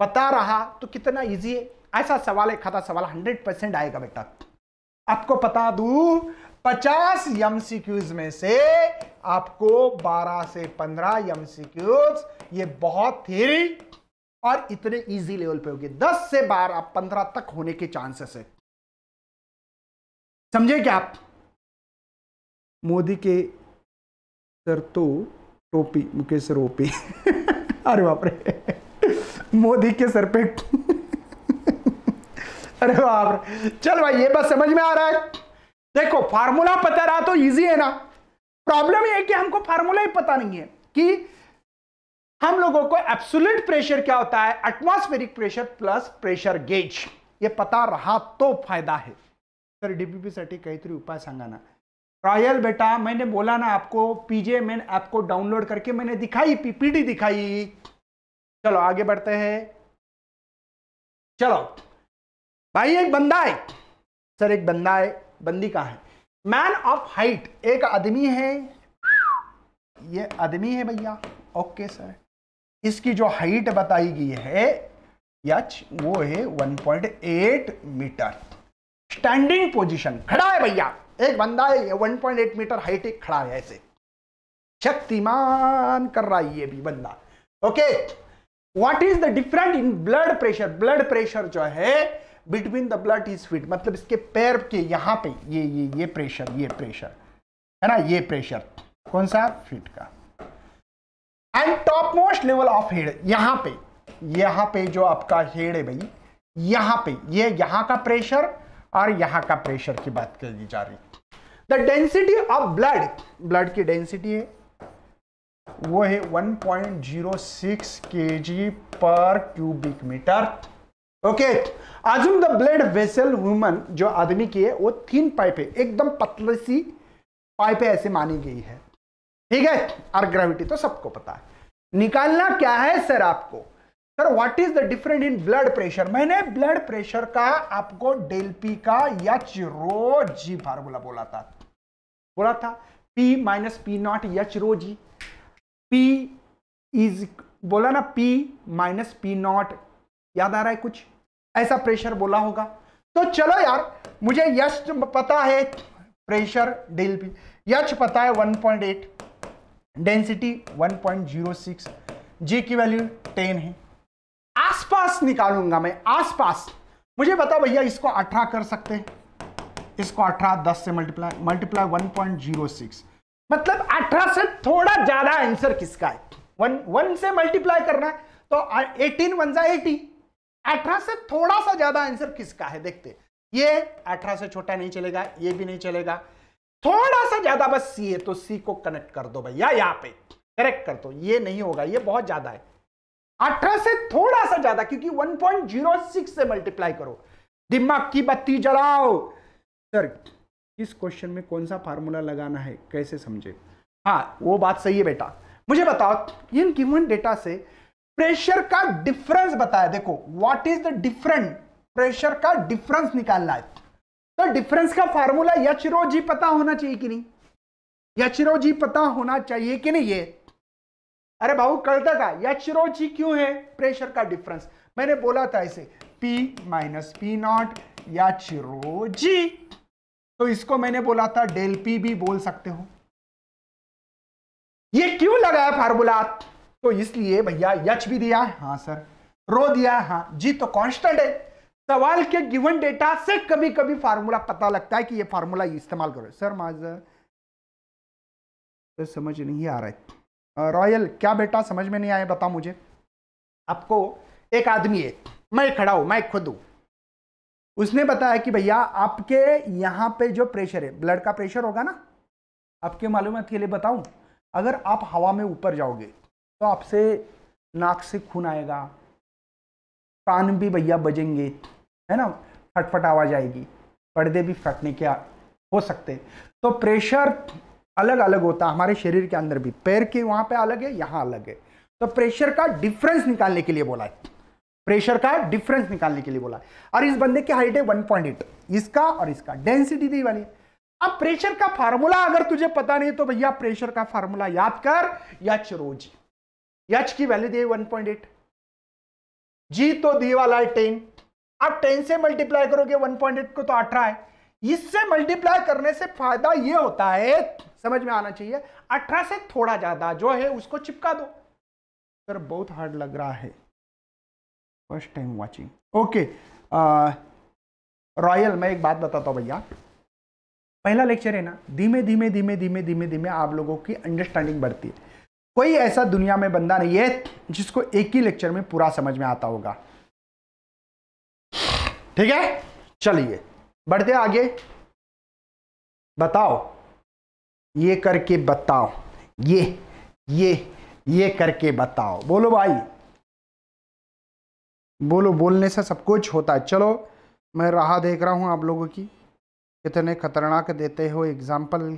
पता रहा तो कितना इजी है ऐसा सवाल एक खाता सवाल हंड्रेड परसेंट आएगा बेटा आपको बता दू पचास क्यूज में से आपको 12 से 15 यमसीक्यूज ये बहुत थेरी और इतने इजी लेवल पे होगी 10 से 12 15 तक होने के चांसेस है समझे क्या आप मोदी के सर तो टोपी मुकेश रोपी [LAUGHS] अरे बापरे मोदी के सर पे अरे बाप रे चल भाई ये बस समझ में आ रहा है देखो फार्मूला पता रहा तो इजी है ना प्रॉब्लम ये है कि हमको फार्मूला ही पता नहीं है कि हम लोगों को एब्सुलेट प्रेशर क्या होता है atmospheric pressure plus pressure gauge ये पता रहा तो फायदा है सर्टी डीपीपीसाठी तरी उपाय सांगा ना रॉयल बेटा मैंने बोला ना आपको पीजे मैन ऐप को डाउनलोड करके मैंने दिखाई पीपीडी दिखाई चलो आगे बढ़ते हैं चलो भाई एक बंदा है सर एक बंदा है बंदी कहा है मैन ऑफ हाइट एक आदमी है ये आदमी है भैया ओके सर इसकी जो हाइट बताई गई है यच वो है 1.8 मीटर स्टैंडिंग पोजीशन खड़ा है भैया एक बंदा है 1.8 मीटर हाइट एक खड़ा है ऐसे शक्तिमान कर रहा है ये भी बंदा okay what is the different in blood pressure blood pressure जो है between the blood is feet मतलब इसके पैर के यहाँ पे ये ये ये प्रेशर ये प्रेशर है ना ये प्रेशर कौन सा फिट का end top most level of head यहाँ पे यहाँ पे जो आपका हेड है भाई यहाँ पे ये यहाँ का प्रेशर और यहाँ का प्रेशर की बात दी जा रही the density of blood blood की डेंसिटी है वो है 1.06 point zero six K G पर cubic metre okay assume the blood vessel human जो आदमी की है वो थीन पाइप है एकदम पतली सी पाइप ऐसे मानी गई है ठीक है और ग्रेविटी तो सबको पता है निकालना क्या है सर आपको sir what is the different in blood pressure मैंने ब्लड प्रेशर का आपको डेलपी का यच रो जी फार्मूला बोला था बोला था P minus P not h rho g P is बोला ना पी माइनस पी नॉट याद आ रहा है कुछ ऐसा प्रेशर बोला होगा तो चलो यार मुझे यश पता है प्रेशर डेल पी यश पता है 1.8 डेंसिटी 1.06 जी की वैल्यू 10 है आसपास निकालूंगा मैं आसपास मुझे बता भैया इसको 18 कर सकते हैं इसको 18 10 से मल्टीप्लाई मल्टीप्लाई 1.06 मतलब 18 से थोड़ा ज्यादा आंसर किसका है वन वन से मल्टीप्लाई करना है तो 18 वन जा एटी अठारह से थोड़ा सा ज्यादा आंसर किसका है देखते ये अठारह से छोटा नहीं चलेगा ये भी नहीं चलेगा थोड़ा सा ज्यादा बस सी है तो सी को कनेक्ट कर दो भैया यहां पे करेक्ट कर दो ये नहीं होगा ये बहुत ज्यादा है अठारह से थोड़ा सा ज्यादा क्योंकि 1.06 से मल्टीप्लाई करो दिमाग की बत्ती जलाओ सर इस क्वेश्चन में कौन सा फार्मूला लगाना है कैसे समझे हाँ वो बात सही है बेटा मुझे बताओ इन गिवन डेटा से प्रेशर का डिफरेंस बताया देखो what is the different pressure का डिफरेंस निकालना है तो डिफरेंस का फार्मूला यच जी पता होना चाहिए कि नहीं यच जी पता होना चाहिए कि नहीं ये अरे भाऊ तक था यचरो जी क्यों है प्रेशर का डिफरेंस मैंने बोला था इसे P minus P not h g तो इसको मैंने बोला था डेल पी भी बोल सकते हो ये क्यों लगाया फार्मूला तो इसलिए भैया यच भी दिया है हाँ सर रो दिया है हाँ जी तो कांस्टेंट है सवाल के गिवन डेटा से कभी कभी फार्मूला पता लगता है कि ये फार्मूला इस्तेमाल करो सर माज तो समझ नहीं आ रहा है रॉयल क्या बेटा समझ में नहीं आया बताओ मुझे आपको एक आदमी है मैं खड़ा हूं मैं खुद हूं उसने बताया कि भैया आपके यहां पे जो प्रेशर है ब्लड का प्रेशर होगा ना आपके मालूम है के लिए बताऊँ अगर आप हवा में ऊपर जाओगे तो आपसे नाक से खून आएगा कान भी भैया बजेंगे है ना फटफट आवाज आएगी पर्दे भी फटने के हो सकते तो प्रेशर अलग अलग होता है हमारे शरीर के अंदर भी पैर के वहाँ पे अलग है यहाँ अलग है तो प्रेशर का डिफरेंस निकालने के लिए बोला है प्रेशर का डिफरेंस निकालने के लिए बोला है और इस बंदे की हाइट है वन पॉइंट एट इसका और इसका डेंसिटी दी वाली अब प्रेशर का फार्मूला अगर तुझे पता नहीं तो भैया प्रेशर का फार्मूला याद कर या चरोजी एच की वैल्यू दी वन पॉइंट एट जी तो दी वाला है टेन आप टेन से मल्टीप्लाई करोगे वन पॉइंट एट को तो अठारह है इससे मल्टीप्लाई करने से फायदा यह होता है समझ में आना चाहिए अठारह से थोड़ा ज्यादा जो है उसको चिपका दो सर बहुत हार्ड लग रहा है first time watching okay royal मैं एक बात बताता हूं भैया पहला लेक्चर है ना धीमे धीमे धीमे धीमे धीमे धीमे आप लोगों की अंडरस्टैंडिंग बढ़ती है कोई ऐसा दुनिया में बंदा नहीं है जिसको एक ही लेक्चर में पूरा समझ में आता होगा ठीक है चलिए बढ़ते आगे बताओ ये करके बताओ ये ये ये करके बताओ बोलो भाई बोलो बोलने से सब कुछ होता है चलो मैं राह देख रहा हूं आप लोगों की कितने खतरनाक देते हो एग्जाम्पल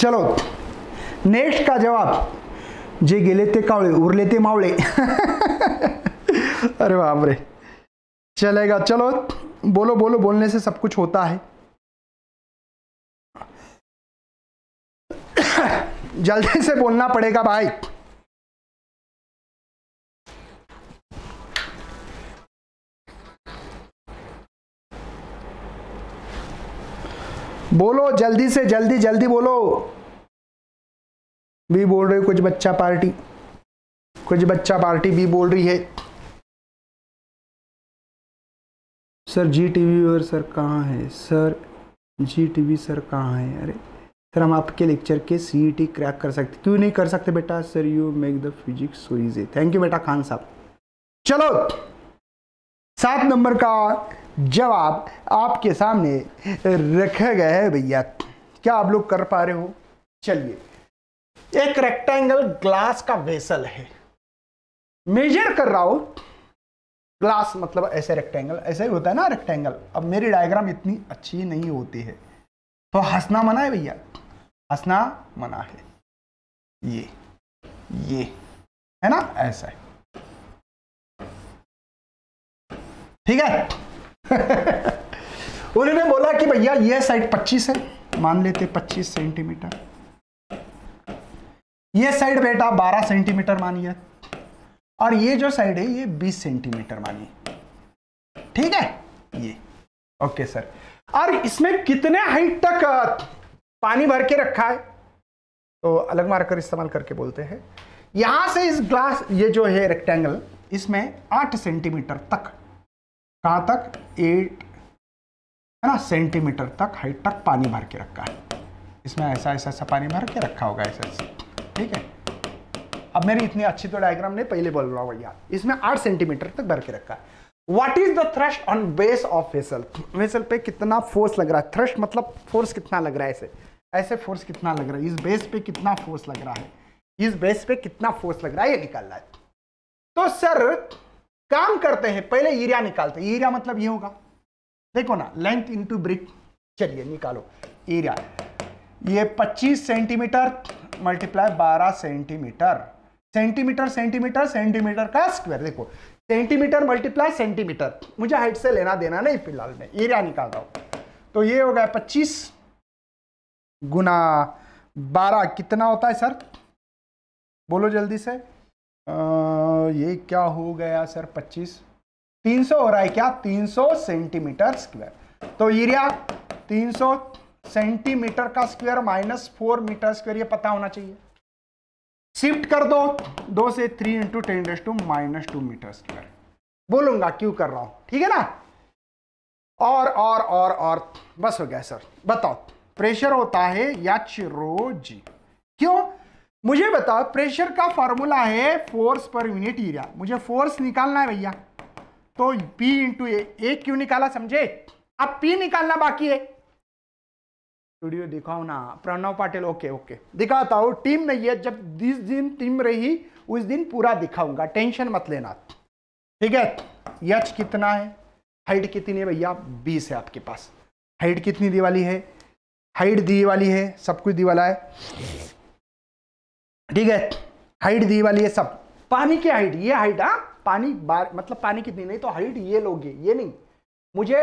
चलो नेक्स्ट का जवाब जे गेले ते कावळे उरले ते मावळे [LAUGHS] अरे रे चलेगा चलो बोलो बोलो बोलने से सब कुछ होता है [COUGHS] जल्दी से बोलना पड़ेगा भाई बोलो जल्दी से जल्दी जल्दी बोलो बी बोल रही कुछ बच्चा पार्टी कुछ बच्चा पार्टी बी बोल रही है सर जी टीवी और सर कहाँ है सर जी टीवी सर कहाँ है अरे सर हम आपके लेक्चर के सी टी e क्रैक कर सकते क्यों नहीं कर सकते बेटा sir you make the physics so easy thank you बेटा खान साहब चलो सात नंबर का जवाब आपके सामने रखे गए हैं भैया क्या आप लोग कर पा रहे हो चलिए एक रेक्टेंगल ग्लास का वेसल है मेजर कर रहा हूं ग्लास मतलब ऐसे रेक्टेंगल ऐसे ही होता है ना रेक्टेंगल अब मेरी डायग्राम इतनी अच्छी नहीं होती है तो हंसना मना है भैया हंसना मना है ये ये है ना ऐसा है ठीक है [LAUGHS] उन्होंने बोला कि भैया यह साइड 25 है मान लेते 25 सेंटीमीटर ये साइड बेटा 12 सेंटीमीटर मानिए और ये जो साइड है ये 20 सेंटीमीटर मानिए ठीक है ये ओके सर और इसमें कितने हाइट तक पानी भर के रखा है तो अलग मार्कर इस्तेमाल करके बोलते हैं यहां से इस ग्लास ये जो है रेक्टेंगल इसमें 8 सेंटीमीटर तक कहाँ तक एट है ना सेंटीमीटर तक हाइट तक पानी भर के रखा है इसमें ऐसा ऐसा ऐसा पानी भर के रखा होगा ऐसा ऐसा ठीक है अब मेरी इतनी अच्छी तो डायग्राम नहीं पहले बोल रहा हूँ भैया इसमें आठ सेंटीमीटर तक भर के रखा है what is the thrust on base of vessel vessel पे कितना फोर्स लग रहा है थ्रश मतलब फोर्स कितना लग रहा है ऐसे ऐसे फोर्स कितना लग रहा है इस बेस पे कितना फोर्स लग रहा है इस बेस पे कितना फोर्स लग रहा है ये निकालना है तो सर काम करते हैं पहले एरिया निकालते हैं एरिया मतलब ये होगा देखो ना लेंथ इंटू ब्रिक चलिए निकालो एरिया ये 25 centimetre multiply 12 centimetre centimetre centimetre centimetre का स्क्वायर देखो सेंटीमीटर मल्टीप्लाई सेंटीमीटर मुझे हाइट से लेना देना नहीं फिलहाल में एरिया निकाल रहा हूं तो ये हो गया पच्चीस गुना बारह कितना होता है सर बोलो जल्दी से ये क्या हो गया सर 25 300 हो रहा है क्या 300 सेंटीमीटर स्क्वायर तो एरिया 300 सेंटीमीटर का square minus four metre square ये पता होना चाहिए शिफ्ट कर दो दो से three into ten raise to minus two metre square बोलूंगा क्यों कर रहा हूं ठीक है ना और और और और बस हो गया सर बताओ प्रेशर होता है एच रो जी क्यों मुझे बताओ प्रेशर का फॉर्मूला है फोर्स पर यूनिट एरिया मुझे फोर्स निकालना है भैया तो पी इंटू ए, क्यों निकाला समझे अब पी निकालना बाकी है वीडियो दिखाओ ना प्रणव पाटिल ओके ओके दिखाता हूँ टीम नहीं है जब जिस दिन टीम रही उस दिन पूरा दिखाऊंगा टेंशन मत लेना ठीक है यच कितना है हाइट कितनी है भैया बीस है आपके पास हाइट कितनी दी वाली है हाइट दी वाली है सब कुछ दी वाला है ठीक है हाइट दी वाली है सब पानी की हाइट ये हाइट हाँ पानी बार मतलब पानी कितनी नहीं तो हाइट ये लोगे ये नहीं मुझे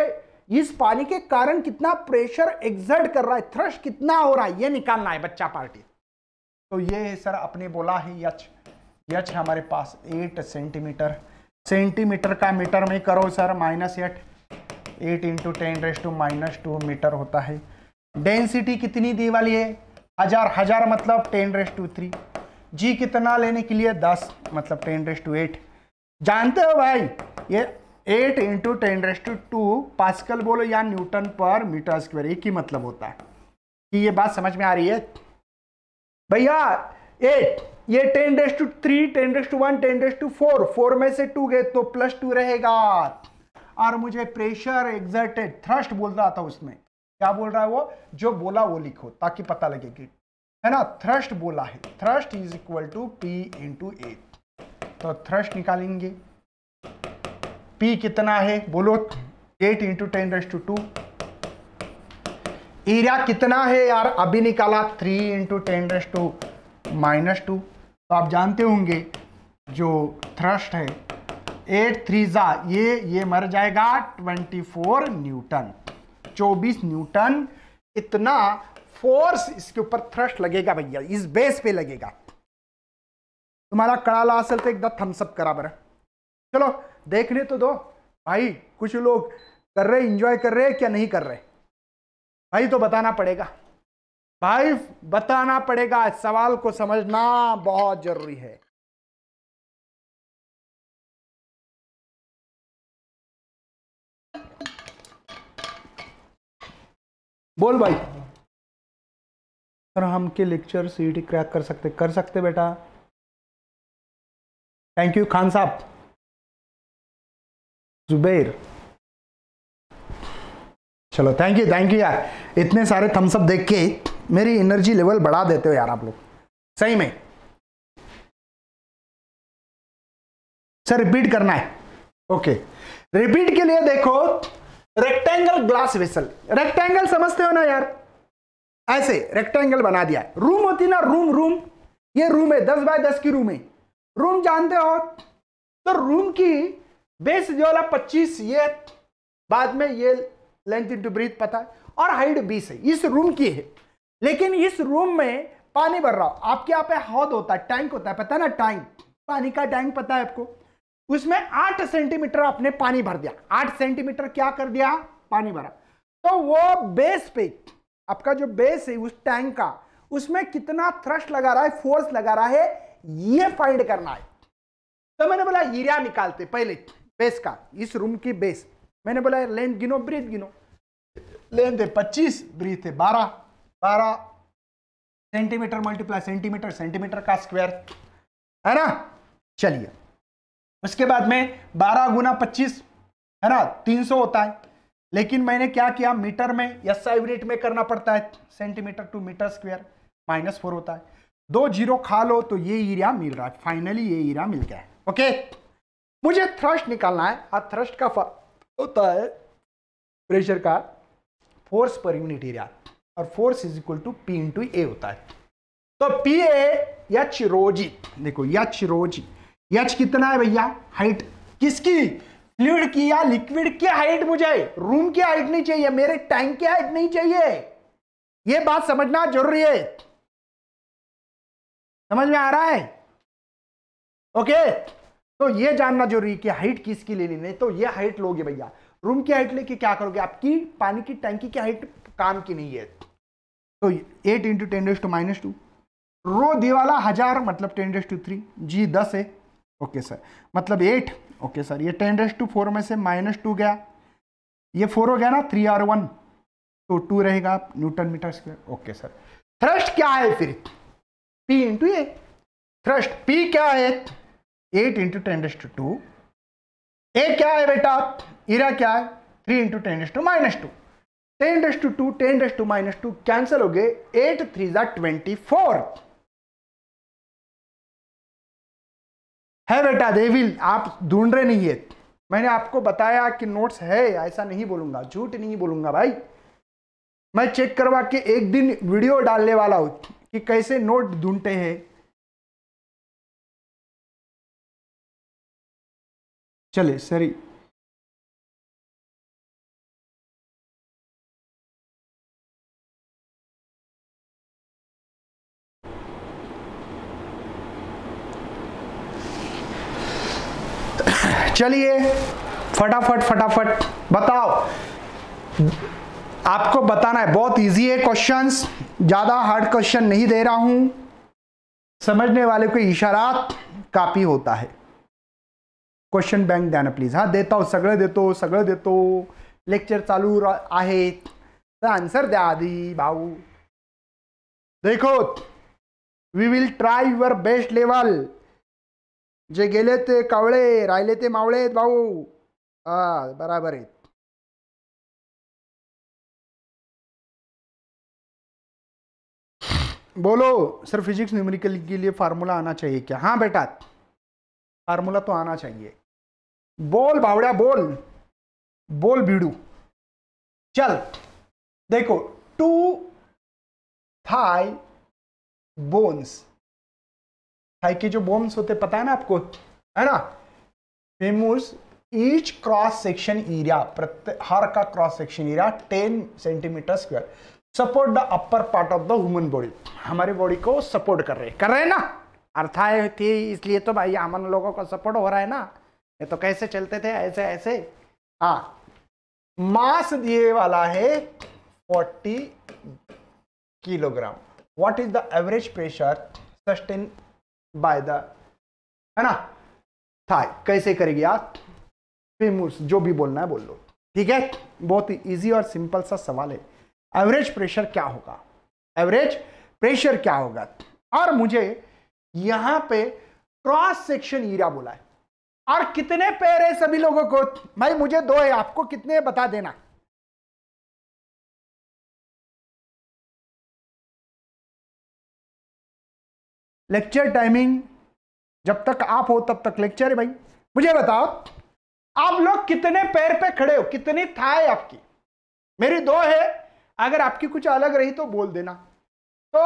इस पानी के कारण कितना प्रेशर एग्जर्ट कर रहा है थ्रश कितना हो रहा है ये निकालना है बच्चा पार्टी तो ये है सर अपने बोला है यच यच है हमारे पास एट सेंटीमीटर सेंटीमीटर का मीटर में करो sir minus eight eight into ten raise to minus two metre होता है डेंसिटी कितनी दी वाली है हजार हजार मतलब ten raise to three g कितना लेने के लिए दस मतलब टेन रेस टू एट जानते हो भाई ये eight into ten raise to two पास्कल बोलो या न्यूटन पर मीटर स्क्वायर एक ही मतलब होता है कि ये बात समझ में आ रही है भैया एट ये ten raise to three ten raise to one ten raise to four four में से टू गए तो प्लस टू रहेगा और मुझे प्रेशर एग्जर्टेड थ्रस्ट बोल रहा था उसमें क्या बोल रहा है वो जो बोला वो लिखो ताकि पता लगे कि है ना थ्रस्ट बोला है thrust is equal to P into A तो थ्रस्ट निकालेंगे पी कितना है बोलो eight into ten raise to two two कितना है यार अभी निकाला three into ten raise to minus two तो आप जानते होंगे जो थ्रस्ट है एट थ्री जा ये ये मर जाएगा ट्वेंटी फोर न्यूटन चौबीस न्यूटन इतना फोर्स इसके ऊपर थ्रस्ट लगेगा भैया इस बेस पे लगेगा तुम्हारा कड़ा ला असल तो एकदम थम्सअप करा बरा चलो देखने तो दो भाई कुछ लोग कर रहे इंजॉय कर रहे क्या नहीं कर रहे भाई तो बताना पड़ेगा भाई बताना पड़ेगा सवाल को समझना बहुत जरूरी है बोल भाई और हम के लेक्चर सी क्रैक कर सकते कर सकते बेटा थैंक यू खान साहब जुबेर चलो थैंक यू थैंक यू यार इतने सारे थम्सअप देख के मेरी एनर्जी लेवल बढ़ा देते हो यार आप लोग सही में सर रिपीट करना है ओके रिपीट के लिए देखो रेक्टेंगल ग्लास वेसल रेक्टेंगल समझते हो ना यार ऐसे रेक्टेंगल बना दिया है रूम होती है ना रूम रूम ये रूम है दस बाय दस की रूम है रूम जानते हो तो रूम की बेस जो वाला पच्चीस ये बाद में ये लेंथ इंटू ब्रीथ पता है और हाइट बीस है इस रूम की है लेकिन इस रूम में पानी भर रहा हो आपके यहाँ पे हौद होता है टैंक होता है पता है ना टैंक पानी का टैंक पता है आपको उसमें आठ सेंटीमीटर आपने पानी भर दिया आठ सेंटीमीटर क्या कर दिया पानी भरा तो वो बेस पे आपका जो बेस है उस टैंक का उसमें कितना थ्रस्ट लगा रहा है फोर्स लगा रहा है ये फाइंड करना है तो मैंने बोला हीरा निकालते पहले बेस का इस रूम की बेस मैंने बोला लेंथ गिनो ब्रीथ गिनो लेंथ है पच्चीस ब्रीथ है बारह बारह सेंटीमीटर मल्टीप्लाई सेंटीमीटर सेंटीमीटर का स्क्वायर है ना चलिए उसके बाद में बारह गुना पच्चीस है ना तीन सौ होता है लेकिन मैंने क्या किया मीटर में एस आई यूनिट में करना पड़ता है centimetre to metre square minus four होता है दो जीरो खा लो तो ये एरिया मिल रहा है फाइनली ये एरिया मिल गया है ओके मुझे थ्रस्ट निकालना है और थ्रस्ट का होता है प्रेशर का फोर्स पर यूनिट एरिया और force is equal to P into A होता है तो पी ए एच रोजी देखो यच रोजी यच कितना है भैया हाइट किसकी फ्लूड की या लिक्विड की हाइट मुझे रूम की हाइट नहीं चाहिए मेरे टैंक की हाइट नहीं चाहिए यह बात समझना जरूरी है समझ में आ रहा है ओके तो यह जानना जरूरी है कि हाइट किसकी लेनी नहीं तो यह हाइट लोगे भैया रूम की हाइट लेके क्या करोगे आपकी पानी की टैंकी की हाइट काम की नहीं है तो eight into ten to minus two rho दिवाला हजार मतलब टेन टू थ्री जी दस है ओके सर मतलब एट ओके सर ये टेन रेस टू फोर में से माइनस टू गया ये फोर हो गया ना थ्री आर वन तो टू रहेगा newton metre square okay sir thrust क्या है फिर P into A thrust P क्या है eight into ten raise to two two A है बेटा इरा क्या है three into ten raise to minus two ten raise to two ten raise to minus two cancel हो गए eight three ज़ा twenty four है बेटा देविल आप ढूंढ रहे नहीं है मैंने आपको बताया कि नोट्स है ऐसा नहीं बोलूंगा झूठ नहीं बोलूंगा भाई मैं चेक करवा के एक दिन वीडियो डालने वाला हूं कि कैसे नोट ढूंढते हैं चले सरी चलिए फटाफट फटाफट बताओ आपको बताना है बहुत इजी है क्वेश्चंस ज़्यादा हार्ड क्वेश्चन नहीं दे रहा हूं समझने वाले को इशारात काफी होता है क्वेश्चन बैंक देना प्लीज प्लीज हाँ, देता हूँ सगड़े देते सगड़े देते लेक्चर चालू है तर आन्सर आधी भाऊ देखो we will try your best level जे गेले ते कावळे राहिले ते मावळे आहेत भाऊ हा बराबर आहेत बोलो सर फिजिक्स न्यूमेरिकल के लिए फार्मूला आना चाहिए क्या हाँ बेटा फार्मूला तो आना चाहिए बोल भावड़ा बोल बोल बीडू चल देखो टू थाई बोन्स थाई के जो बोन्स होते पता है ना आपको है ना famous each cross section area प्रत्येक हर का cross section area 10 centimetre square support the upper part of the human body हमारे बॉडी को सपोर्ट कर रहे कर रहे हैं ना अर्थाय थी इसलिए तो भाई हमन लोगों को सपोर्ट हो रहा है ना ये तो कैसे चलते थे ऐसे ऐसे हाँ मास दिए वाला है 40 kilogram what is the average pressure sustain by the है ना थाई कैसे करेगी आप फेमूर्स जो भी बोलना है बोल लो ठीक है बहुत ही ईजी और सिंपल सा सवाल है एवरेज प्रेशर क्या होगा एवरेज प्रेशर क्या होगा और मुझे यहां पे क्रॉस सेक्शन एरिया बोला है और कितने पैर है सभी लोगों को भाई मुझे दो है आपको कितने बता देना लेक्चर टाइमिंग जब तक आप हो तब तक लेक्चर है भाई मुझे बताओ आप लोग कितने पैर पे खड़े हो कितनी था है आपकी मेरी दो है अगर आपकी कुछ अलग रही तो बोल देना तो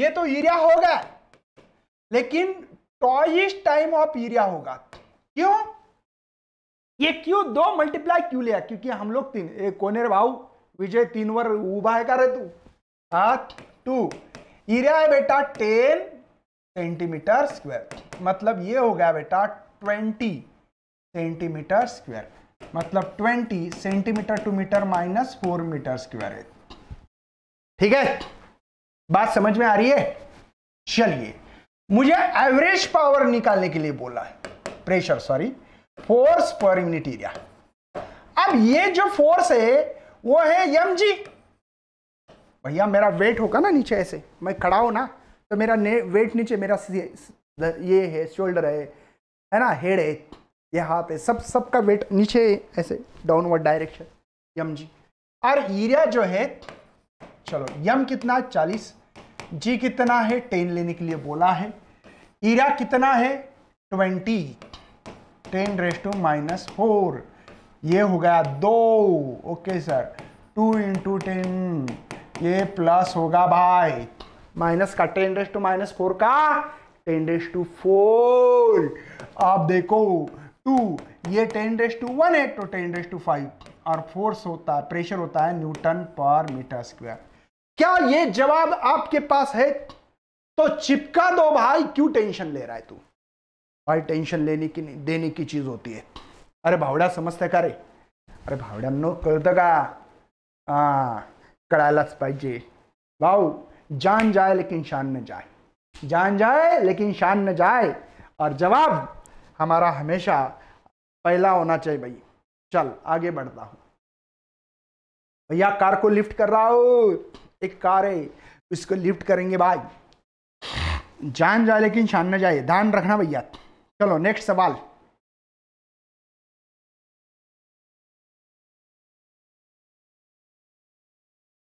ये तो ईरिया होगा लेकिन टॉइस टाइम ऑफ ईरिया होगा क्यों ये क्यों दो मल्टीप्लाई क्यों लिया क्योंकि हम लोग तीन एक कोने भाव विजय तीन वर उभा है कर तू टू हाँ, ईरिया है बेटा टेन सेंटीमीटर स्क्वायर मतलब ये हो गया बेटा 20 सेंटीमीटर स्क्वायर मतलब 20 centimetre to metre minus four metre square है ठीक है बात समझ में आ रही है चलिए मुझे एवरेज पावर निकालने के लिए बोला है pressure sorry force per unit area अब ये जो फोर्स है वो है एम जी भैया मेरा वेट होगा ना नीचे ऐसे मैं खड़ा हूं ना तो मेरा वेट नीचे मेरा ये है शोल्डर है है ना हेड है ये हाथ है सब सबका वेट नीचे ऐसे डाउनवर्ड डायरेक्शन यम जी और हीरा जो है चलो यम कितना चालीस जी कितना है टेन लेने के लिए बोला है हीरा कितना है twenty ten raise to minus four ये हो गया दो okay sir two into ten ये प्लस होगा भाई माइनस का ten raise to minus four का टेन रेस टू फोर आप देखो टू ये टेन रेस टू वन है तो टेन रेस टू फाइव और फोर्स होता है प्रेशर होता है न्यूटन पर मीटर स्क्वायर क्या ये जवाब आपके पास है तो चिपका दो भाई क्यों टेंशन ले रहा है तू भाई टेंशन लेने की देने की चीज होती है अरे भावड़ा समझते का रे अरे भावड़ा नो कळतं का हां कळायलाच पाहिजे भाऊ जान जाए लेकिन शान न जाए जान जाए लेकिन शान न जाए और जवाब हमारा हमेशा पहला होना चाहिए भाई चल आगे बढ़ता हूं भैया कार को लिफ्ट कर रहा हो एक कार है उसको लिफ्ट करेंगे भाई जान जाए लेकिन शान न जाए ध्यान रखना भैया चलो नेक्स्ट सवाल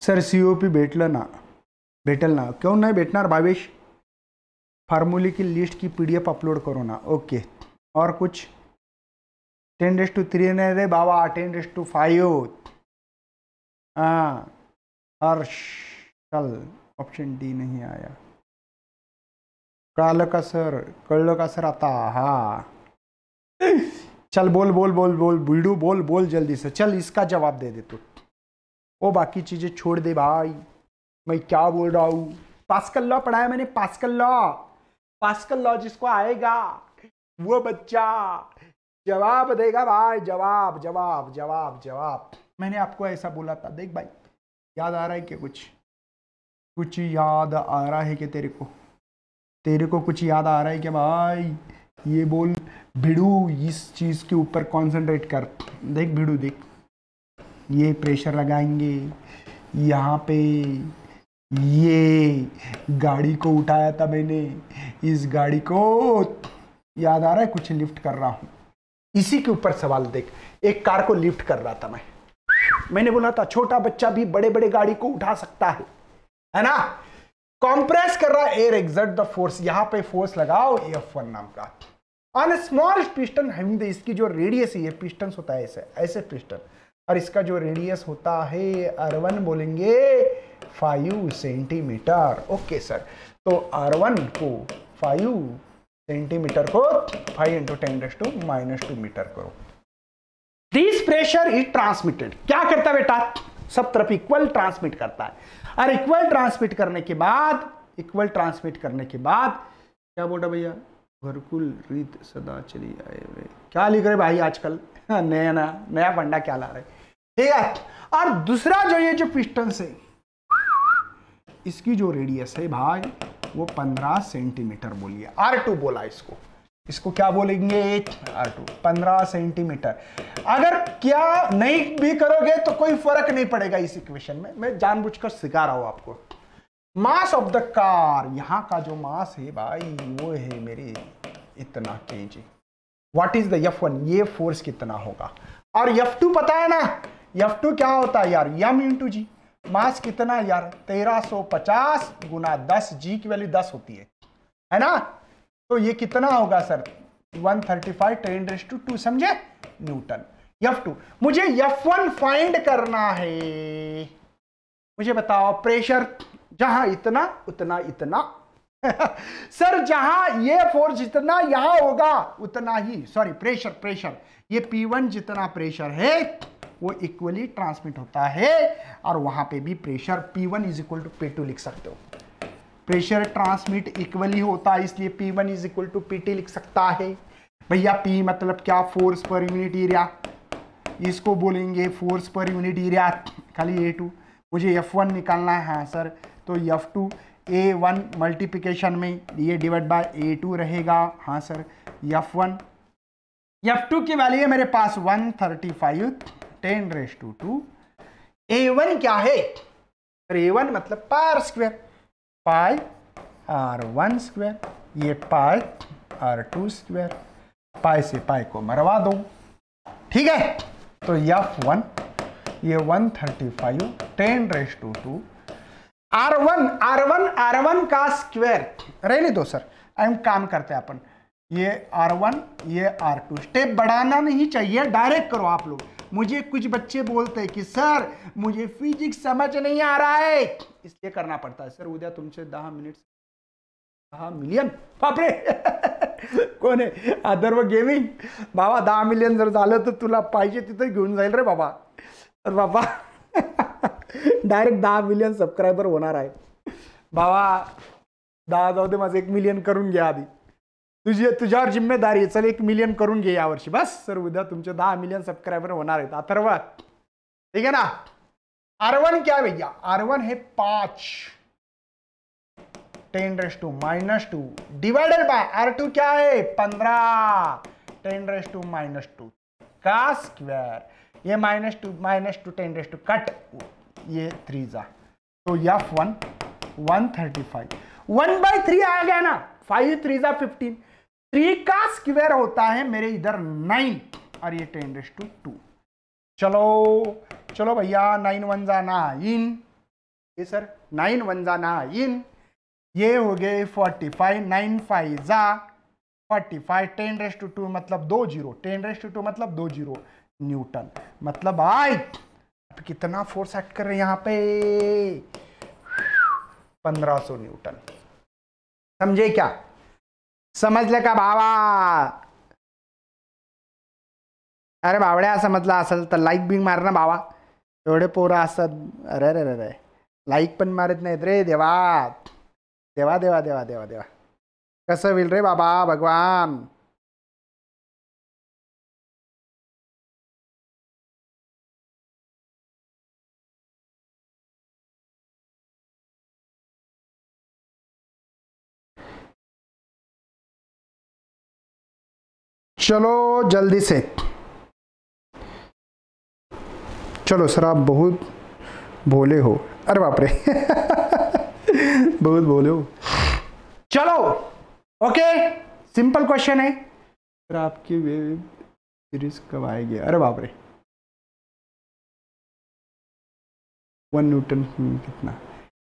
सर सीओपी बैठ ना भेटेल ना क्यों नहीं भेटना भावेश फार्मूली की लिस्ट की पीडीएफ अपलोड करो ना ओके और कुछ टेन डेज टू थ्री नहीं रे बाबा टेन डेज टू फाइव हाँ कल ऑप्शन डी नहीं आया कल का सर कल का सर आता हाँ चल बोल बोल बोल बोल बीडू बोल बोल जल्दी से चल इसका जवाब दे दे तो वो बाकी चीज़ें छोड़ दे भाई मैं क्या बोल रहा हूँ पास्कल लॉ पढ़ाया मैंने पास्कल लॉ पास्कल लॉ जिसको आएगा वो बच्चा जवाब देगा भाई जवाब जवाब जवाब जवाब मैंने आपको ऐसा बोला था देख भाई याद आ रहा है क्या कुछ कुछ याद आ रहा है क्या तेरे को तेरे को कुछ याद आ रहा है क्या भाई ये बोल भिड़ू इस चीज़ के ऊपर कंसंट्रेट कर देख भिड़ू देख ये प्रेशर लगाएंगे यहाँ पे ये गाड़ी को उठाया था मैंने इस गाड़ी को याद आ रहा है कुछ लिफ्ट कर रहा हूं इसी के ऊपर सवाल देख एक कार को लिफ्ट कर रहा था मैं मैंने बोला था छोटा बच्चा भी बड़े बड़े गाड़ी को उठा सकता है है ना कॉम्प्रेस कर रहा एयर एग्जर्ट द फोर्स यहां पे फोर्स लगाओ एफ वन नाम का ऑन स्मॉल पिस्टन हैविंग इसकी जो रेडियस है ये पिस्टन होता है ऐसे ऐसे पिस्टन और इसका जो रेडियस होता है अरवन बोलेंगे फाइव सेंटीमीटर ओके सर तो आर वन को फाइव सेंटीमीटर को five into ten raise to minus two metre करो दिस प्रेशर इज ट्रांसमिटेड क्या करता बेटा सब तरफ इक्वल ट्रांसमिट करता है और इक्वल ट्रांसमिट करने के बाद इक्वल ट्रांसमिट करने के बाद क्या बोल रहा भैया घरकुल रीत सदा चली आए वे क्या लिख रहे भाई आजकल [LAUGHS] नया नया नया पंडा क्या ला रहे ठीक है और दूसरा जो ये जो पिस्टन से इसकी जो रेडियस है भाई वो 15 सेंटीमीटर बोलिए आर टू बोला इसको इसको क्या बोलेंगे आर टू पंद्रह सेंटीमीटर अगर क्या नहीं भी करोगे तो कोई फर्क नहीं पड़ेगा इस इक्वेशन में मैं जानबूझकर सिखा रहा हूं आपको मास ऑफ द कार यहां का जो मास है भाई वो है मेरे इतना के जी वॉट इज द वन ये फोर्स कितना होगा और यफ टू पता है ना यफ टू क्या होता है यार यम इंटू जी मास कितना यार 1350 गुना 10 जी की वैल्यू 10 होती है है ना तो ये कितना होगा sir 135 thirty five ten raise to two समझे न्यूटन टू मुझे वन फाइंड करना है मुझे बताओ प्रेशर जहां इतना उतना इतना [LAUGHS] सर जहां ये फोर्स जितना यहां होगा उतना ही सॉरी प्रेशर प्रेशर ये पी वन जितना प्रेशर है वो इक्वली ट्रांसमिट होता है और वहां पे भी pressure P1 one is equal to P two लिख सकते हो प्रेशर ट्रांसमिट इक्वली होता है इसलिए P1 one is equal to P लिख सकता है भैया P मतलब क्या फोर्स पर यूनिट एरिया इसको बोलेंगे फोर्स पर यूनिट एरिया खाली ए टू मुझे एफ वन निकालना है हाँ सर तो F two A one multiplication में ये डिवाइड बाय ए टू रहेगा हाँ sir F one F two की वैल्यू है मेरे पास one thirty five ten raise to two A one क्या है ए वन मतलब पार square pi R one square ये pi R two square pi से पाई को मरवा दो ठीक है तो यफ वन ये one thirty five ten raise to two R one R one R one का स्क्वायर रहने दो सर एम काम करते हैं अपन ये आर वन ये आर टू स्टेप बढ़ाना नहीं चाहिए डायरेक्ट करो आप लोग मुझे कुछ बच्चे बोलते हैं की सर मुझे फिजिक्स समझ नहीं आ रहा है इसलिए करना पड़ता है सर उद्या तुमचे दहा मिनिट दहा मिलियन बापरे [LAUGHS] कोण आहे अदर्व गेमिंग बाबा दहा मिलियन जर झालं तर तुला पाहिजे तिथं घेऊन जाईल रे बाबा तर बाबा डायरेक्ट [LAUGHS] दहा मिलियन सबस्क्रायबर होणार आहे बाबा दहा जाऊ दे माझं एक मिलियन करून घ्या आधी तुझे तुझ्यावर जिम्मेदारी चल एक मिलियन करून घे यावर्षी बस सर उद्या तुमचे दहा मिलियन सबस्क्रायबर होणार आहेत अथर्व ठीक आहे ना आर वन क्या भैया आर वन हे पाच ten raise to minus two divided by R two क्या है पंद्रह ten raise to minus two का स्क्वायर ये minus two minus two ten raise to two ये थ्री जा तो F one one thirty five one by three आ गया ना फाइव थ्री जा फिफ्टीन थ्री का स्क्वेयर होता है मेरे इधर नाइन और ये टेन रेस टू टू चलो चलो भैया नाइन वन जाना इन ये सर नाइन वन जाना इन ये हो गए फोर्टी फाइव नाइन फाइव जा forty five ten raise to two मतलब दो zero ten raise to two मतलब दो जीरो न्यूटन मतलब आए अब कितना फोर्स एक्ट कर रहे हैं यहाँ पे पंद्रह सौ न्यूटन समझे क्या समजलं का भावा अरे बावड्या समजला असेल तर लाईक बिंग मार ना बावा एवढे पोरं असतात अरे रे रे लाईक पण मारत नाहीत रे देवा देवा देवा देवा देवा देवा कसं होईल रे बाबा भगवान चलो जल्दी से चलो सर आप बहुत भोले हो अरे बाप रे [LAUGHS] बहुत भोले हो चलो ओके सिंपल क्वेश्चन है सर आपकी वेब सीरीज कब आएगी अरे बाप रे वन न्यूटन कितना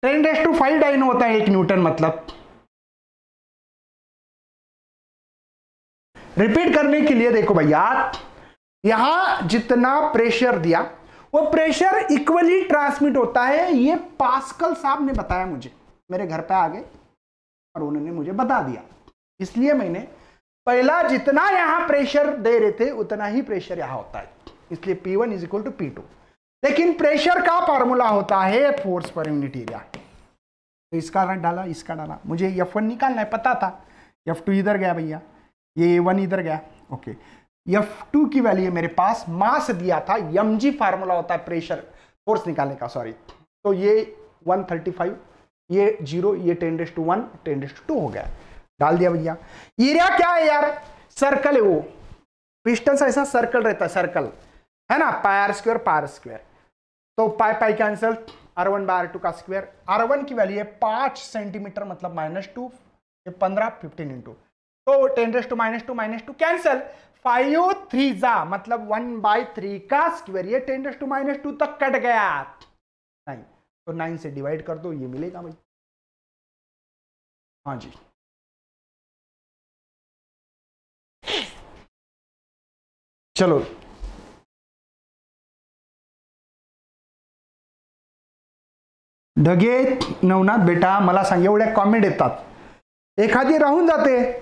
ten raise to five dyne होता है एक न्यूटन मतलब रिपीट करने के लिए देखो भैया यहां जितना प्रेशर दिया वो प्रेशर इक्वली ट्रांसमिट होता है ये पास्कल साहब ने बताया मुझे मेरे घर पे आ गए और उन्होंने मुझे बता दिया इसलिए मैंने पहला जितना यहाँ प्रेशर दे रहे थे उतना ही प्रेशर यहाँ होता है इसलिए P1 one is equal to P लेकिन प्रेशर का फॉर्मूला होता है फोर्स पर यूनिट एरिया तो इसका डाला इसका डाला मुझे वन निकालना है पता था टू इधर गया भैया ये वन इधर गया ओके एफ टू की वैल्यू है मेरे पास मास दिया था एम जी फार्मूला होता है प्रेशर फोर्स निकालने का सॉरी तो ये फाइव ये जीरो ये ten raised to one ten raised to हो गया डाल दिया भैया एरिया क्या है यार सर्कल है वो पिस्टन ऐसा सर्कल रहता है सर्कल है ना पायर स्क्वेयर पायर स्क्वेयर तो pi pi cancel R one by R two का स्क्वेयर आर वन की वैल्यू है पांच सेंटीमीटर मतलब माइनस टू ये पंद्रह फिफ्टीन इंटू तो ten raise to minus two minus two cancel five three जा मतलब वन बाई थ्री का स्क्वेयर ये ten raise to minus two तक कट गया नाइन तो नाइन से डिवाइड कर दो ये मिलेगा भाई हाँ जी चलो ढगे नवनाथ बेटा मला सांग एवढ्या कॉमेंट येतात एखादी राहून जाते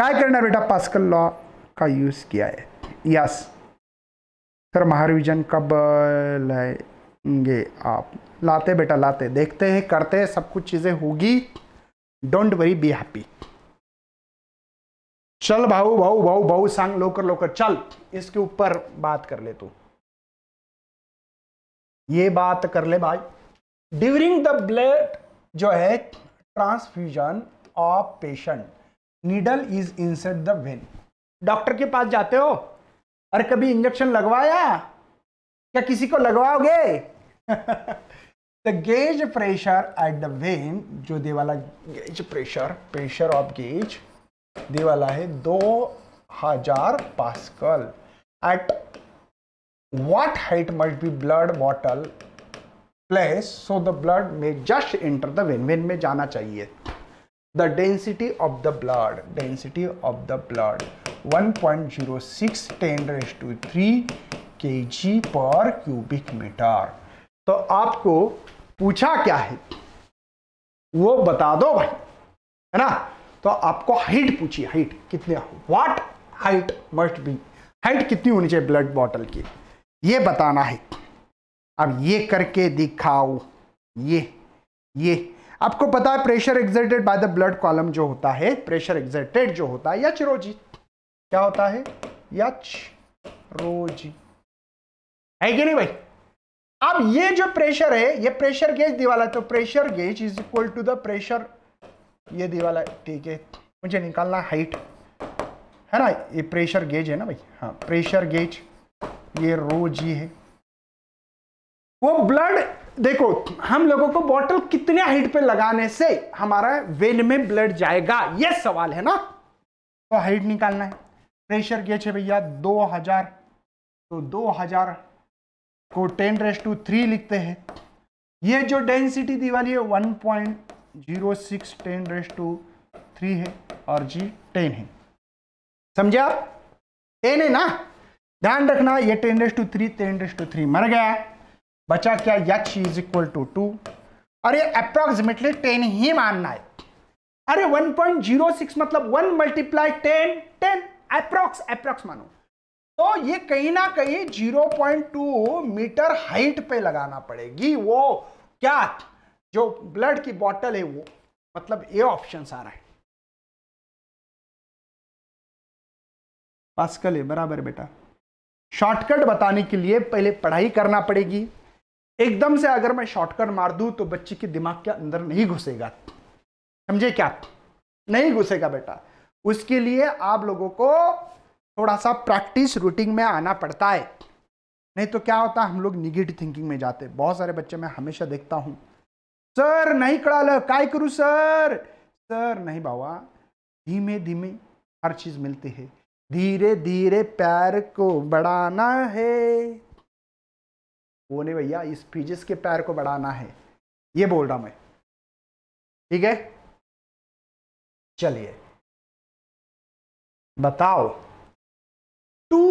काय करना बेटा पास्कल लॉ का यूज़ किया है यस सर महाविजन कब लाएंगे आप लाते बेटा लाते देखते हैं करते हैं सब कुछ चीज़ें होगी डोंट वरी बी हैप्पी चल भाऊ भाऊ भाऊ भाऊ सांग लोकर लोकर चल इसके ऊपर बात कर ले तू ये बात कर ले भाई ड्यूरिंग द ब्लड जो है transfusion of patient needle is insert the vein doctor के पास जाते हो अरे कभी इंजेक्शन लगवाया क्या किसी को लगवाओगे the gauge pressure at the vein जो दे वाला gauge pressure pressure of gauge दे वाला है दो हजार pascal at what height must be blood bottle place so the blood में just enter the vein vein में जाना चाहिए the density of the blood density of the blood 1.06 10 raised to 3 kg पर क्यूबिक मीटर तो आपको पूछा क्या है वो बता दो भाई है ना तो आपको हाइट पूछी हाइट कितने what height must be height कितनी होनी चाहिए ब्लड बॉटल की ये बताना है अब ये करके दिखाओ ये ये आपको पता है pressure exerted by the blood column जो होता है प्रेशर एग्जर्टेड जो होता है यच रोजी क्या होता है यच रोजी है कि नहीं भाई अब ये जो प्रेशर है ये प्रेशर गेज दीवाला तो pressure gauge is equal to the pressure ये दीवाला ठीक है मुझे निकालना हाइट है ना ये प्रेशर गेज है ना भाई हाँ प्रेशर गेज ये रो जी है वो ब्लड देखो हम लोगों को बॉटल कितने हाइट पे लगाने से हमारा वेन में ब्लड जाएगा ये सवाल है ना तो हाइट निकालना है प्रेशर गेज है भैया दो हजार तो दो हजार को टेन रेस टू थ्री लिखते हैं ये जो डेंसिटी दी वाली है one point zero six ten raise to three है और जी टेन है समझे आप टेन है ना ध्यान रखना ये ten raise to three ten raise to three मर गया बचा क्या H is equal to two और ये टेन ही मानना है अरे 1.06 मतलब 1 multiply ten ten approx approx मानो तो ये कहीं ना कहीं 0.2 मीटर हाइट पे लगाना पड़ेगी वो क्या जो ब्लड की बॉटल है वो मतलब ये ऑप्शन आ रहा है पास्कल है बराबर बेटा शॉर्टकट बताने के लिए पहले पढ़ाई करना पड़ेगी एकदम से अगर मैं शॉर्टकट मार दूं तो बच्चे के दिमाग के अंदर नहीं घुसेगा समझे क्या नहीं घुसेगा बेटा उसके लिए आप लोगों को थोड़ा सा प्रैक्टिस रूटीन में आना पड़ता है नहीं तो क्या होता हम लोग निगेटिव थिंकिंग में जाते बहुत सारे बच्चे मैं हमेशा देखता हूँ सर नहीं कड़ाल काय करूँ सर सर नहीं बाबा धीमे धीमे हर चीज़ मिलती है धीरे धीरे प्यार को बढ़ाना है वो नहीं भैया इस फिजिक्स के पैर को बढ़ाना है ये बोल रहा मैं ठीक है चलिए बताओ two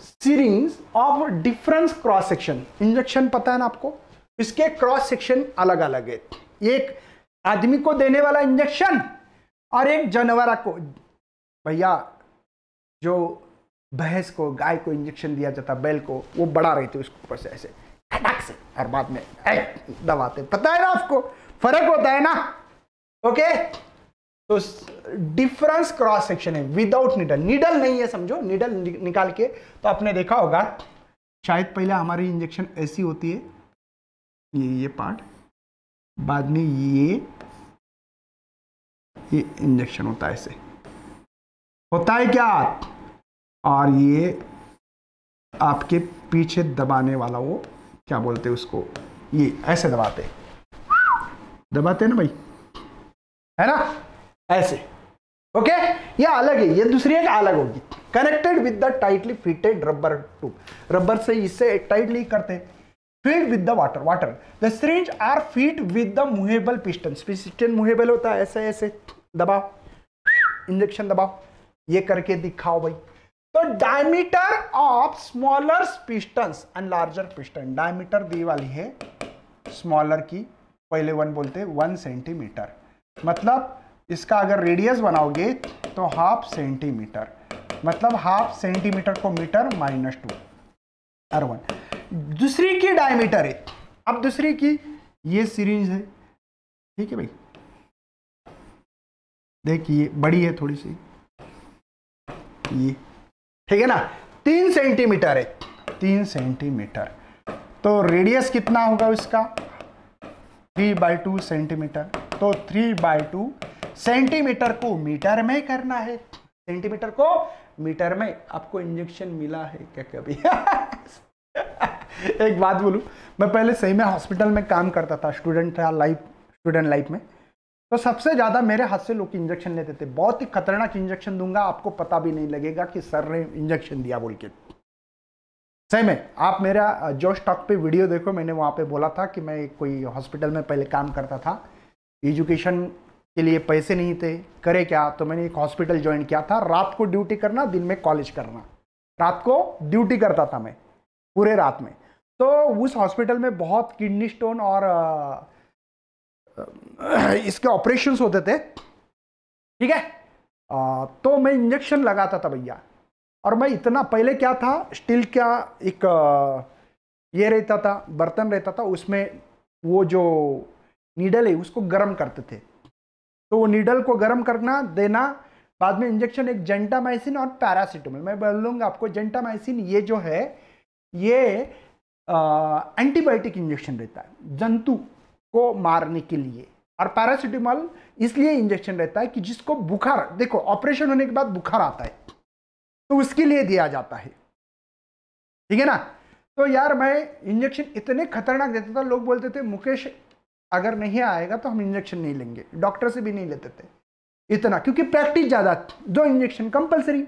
series of difference cross section injection पता है ना आपको इसके क्रॉस सेक्शन अलग अलग है एक आदमी को देने वाला इंजेक्शन और एक जानवर को भैया जो भैंस को गाय को इंजेक्शन दिया जाता बैल को वो बड़ा रहते उसके ऊपर से ऐसे और बाद में दबाते पता है ना आपको फर्क होता है ना ओके तो डिफरेंस क्रॉस सेक्शन है विदाउट नीडल नीडल नहीं है समझो नीडल निकाल के तो आपने देखा होगा शायद पहले हमारी इंजेक्शन ऐसी होती है ये ये पार्ट बाद में ये ये इंजेक्शन होता है ऐसे होता है क्या और ये आपके पीछे दबाने वाला वो क्या बोलते हैं उसको ये ऐसे दबाते दबाते ना भाई है ना ऐसे ओके ये अलग है ये दूसरी एक अलग होगी connected with the tightly fitted rubber tube rubber से इससे टाइटली करते feed with the water water the syringe are feed with the movable piston piston movable होता है ऐसे ऐसे दबाओ इंजेक्शन दबाओ ये करके दिखाओ भाई तो diameter of smaller piston and larger piston diameter दी वाली है स्मॉलर की पहले वन बोलते हैं वन सेंटीमीटर मतलब इसका अगर रेडियस बनाओगे तो हाफ सेंटीमीटर मतलब हाफ सेंटीमीटर को metre minus two R one दूसरी की डायमीटर है अब दूसरी की ये सीरीज है ठीक है भाई देखिए बड़ी है थोड़ी सी ये ठीक है ना तीन सेंटीमीटर है तीन सेंटीमीटर तो रेडियस कितना होगा इसका थ्री बाई टू सेंटीमीटर तो थ्री बाई टू सेंटीमीटर को मीटर में करना है सेंटीमीटर को मीटर में आपको इंजेक्शन मिला है क्या कभी [LAUGHS] एक बात बोलू मैं पहले सही में हॉस्पिटल में काम करता था स्टूडेंट था लाइफ स्टूडेंट लाइफ में तो सबसे ज़्यादा मेरे हाथ से लोग इंजेक्शन लेते थे बहुत ही खतरनाक इंजेक्शन दूंगा आपको पता भी नहीं लगेगा कि सर ने इंजेक्शन दिया बोल के सही में आप मेरा जो स्टॉक पे वीडियो देखो मैंने वहाँ पे बोला था कि मैं कोई हॉस्पिटल में पहले काम करता था एजुकेशन के लिए पैसे नहीं थे करे क्या तो मैंने एक हॉस्पिटल ज्वाइन किया था रात को ड्यूटी करना दिन में कॉलेज करना रात को ड्यूटी करता था मैं पूरे रात में तो उस हॉस्पिटल में बहुत किडनी स्टोन और आ, इसके ऑपरेशन होते थे ठीक है तो मैं इंजेक्शन लगाता था भैया और मैं इतना पहले क्या था स्टील का एक ये रहता था बर्तन रहता था उसमें वो जो नीडल है उसको गर्म करते थे तो वो नीडल को गर्म करना देना बाद में इंजेक्शन एक जेंटामाइसिन और पैरासीटामोल मैं बोल दूँगा आपको जेंटामाइसिन ये जो है ये एंटीबायोटिक इंजेक्शन रहता है जंतु को मारने के लिए और पैरासिटामॉल इसलिए इंजेक्शन रहता है कि जिसको बुखार देखो ऑपरेशन होने के बाद बुखार आता है तो उसके लिए दिया जाता है ठीक है ना तो यार मैं इंजेक्शन इतने खतरनाक देता था लोग बोलते थे मुकेश अगर नहीं आएगा तो हम इंजेक्शन नहीं लेंगे डॉक्टर से भी नहीं लेते थे इतना क्योंकि प्रैक्टिस ज़्यादा दो इंजेक्शन कंपलसरी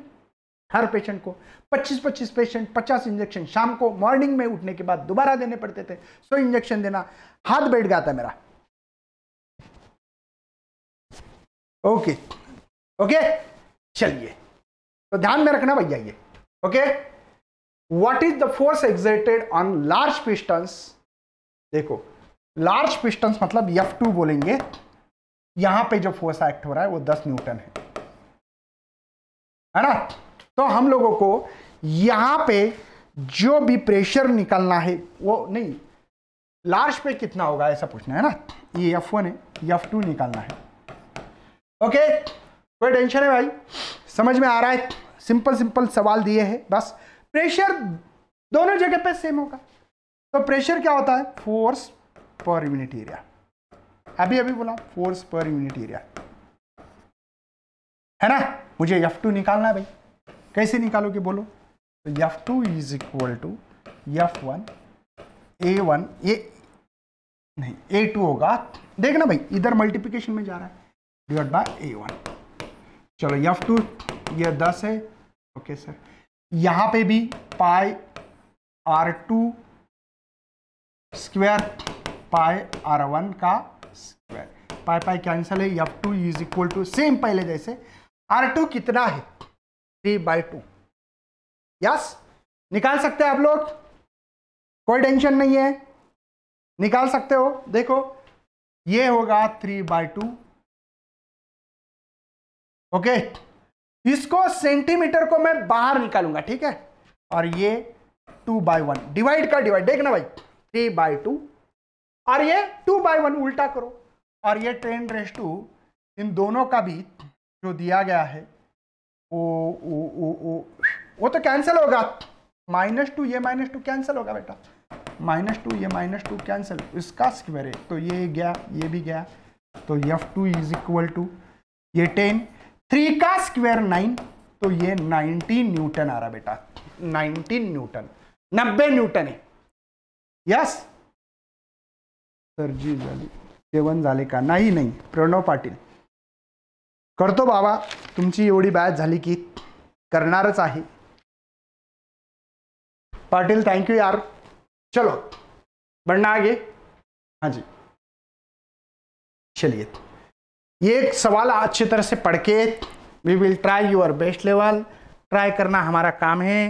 हर पेशेंट को 25-25 पेशेंट 50 इंजेक्शन शाम को मॉर्निंग में उठने के बाद दोबारा देने पड़ते थे सो इंजेक्शन देना हाथ बैठ गया था मेरा ओके ओके चलिए तो ध्यान में रखना भैया ये okay what is the force exerted on large pistons देखो लार्ज पिस्टन्स मतलब F2 बोलेंगे यहां पे जो फोर्स एक्ट हो रहा है वो 10 न्यूटन है है ना तो हम लोगों को यहां पे जो भी प्रेशर निकलना है वो नहीं लार्ज पे कितना होगा ऐसा पूछना है ना ये एफ वन है एफ टू निकालना है ओके कोई टेंशन है भाई समझ में आ रहा है सिंपल सिंपल सवाल दिए हैं बस प्रेशर दोनों जगह पे सेम होगा तो प्रेशर क्या होता है फोर्स पर यूनिट एरिया अभी अभी बोला फोर्स पर यूनिट एरिया है ना मुझे एफ टू निकालना है भाई कैसे निकालोगे बोलो तो F two is equal to F one A one A नहीं ए टू होगा देखना भाई इधर मल्टीप्लिकेशन में जा रहा है डिवाइड बाय ए वन चलो एफ टू ये दस है ओके सर यहां पे भी pi R two square pi R one का स्क्वायर पाई पाई कैंसिल है F two is equal to same पहले जैसे आर टू कितना है थ्री बाई टू यस निकाल सकते हैं आप लोग कोई टेंशन नहीं है निकाल सकते हो देखो ये होगा थ्री बाई टू ओके इसको सेंटीमीटर को मैं बाहर निकालूंगा ठीक है और ये टू बाई वन डिवाइड कर डिवाइड देखना भाई थ्री बाई टू और ये टू बाई वन उल्टा करो और ये टेन रेस टू इन दोनों का भी जो दिया गया है ओ ओ ओ ओ वो तो कैंसिल होगा माइनस टू ये माइनस टू कैंसिल होगा बेटा माइनस टू ये माइनस टू कैंसिल इसका स्क्वेयर है तो ये गया ये भी गया तो F two is equal to ये टेन थ्री का स्क्वेयर नाइन तो ये नाइनटीन न्यूटन आ रहा बेटा नाइनटीन न्यूटन नब्बे न्यूटन है यस सर जी सेवन जाले का नहीं नहीं प्रणव पाटिल करतो बाबा तुमची एवढी बॅच झाली की करणारच आहे पाटिल थैंक यू यार चलो बढ़ना आगे हाँ जी चलिए एक सवाल अच्छी तरह से पढ़ के we will try your best level try करना हमारा काम है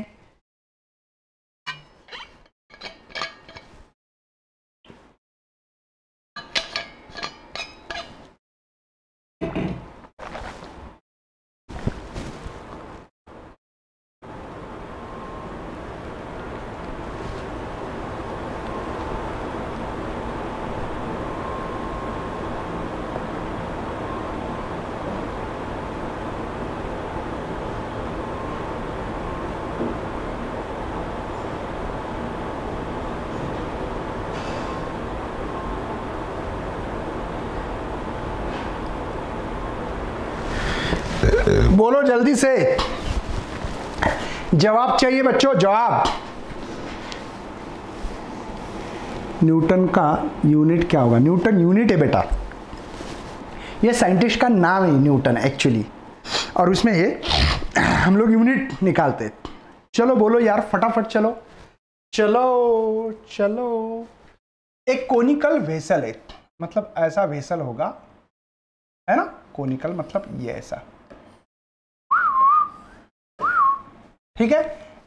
बोलो जल्दी से जवाब चाहिए बच्चों जवाब न्यूटन का यूनिट क्या होगा न्यूटन यूनिट है बेटा ये साइंटिस्ट का नाम है न्यूटन एक्चुअली और उसमें ये हम लोग यूनिट निकालते चलो बोलो यार फटाफट चलो चलो चलो एक कोनिकल वेसल है मतलब ऐसा वेसल होगा है ना कोनिकल मतलब ये ऐसा ठीक है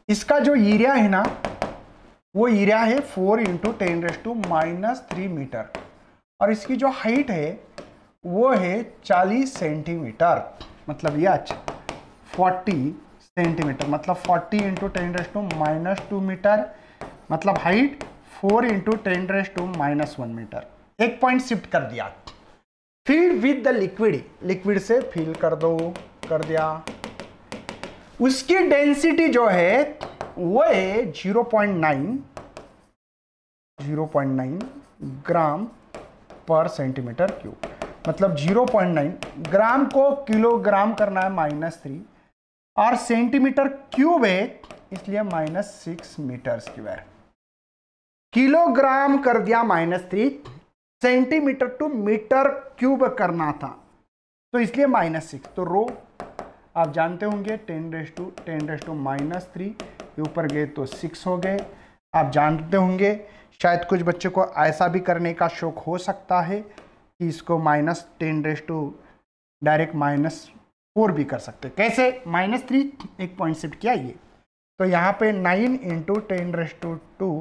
इसका जो एरिया है ना वो एरिया है four into ten raise to minus three metre और इसकी जो हाइट है वो है चालीस सेंटीमीटर मतलब ये अच्छा फोर्टी सेंटीमीटर मतलब forty into ten raise to minus two metre मतलब height four into ten raise to minus one metre एक पॉइंट शिफ्ट कर दिया filled with the liquid liquid से फील कर दो कर दिया उसकी डेंसिटी जो है वो है 0.9 0.9 ग्राम पर सेंटीमीटर क्यूब मतलब 0.9 ग्राम को किलोग्राम करना है माइनस थ्री और सेंटीमीटर क्यूब है इसलिए minus six metre square kilogram कर दिया minus three centimetre to metre cube करना था तो इसलिए माइनस सिक्स तो रो आप जानते होंगे ten raise to ten raise to minus three ये ऊपर गए तो सिक्स हो गए आप जानते होंगे शायद कुछ बच्चों को ऐसा भी करने का शौक हो सकता है कि इसको minus ten raise to direct minus four भी कर सकते हैं कैसे माइनस थ्री एक पॉइंट सेट किया ये तो यहाँ पे nine into ten raise to two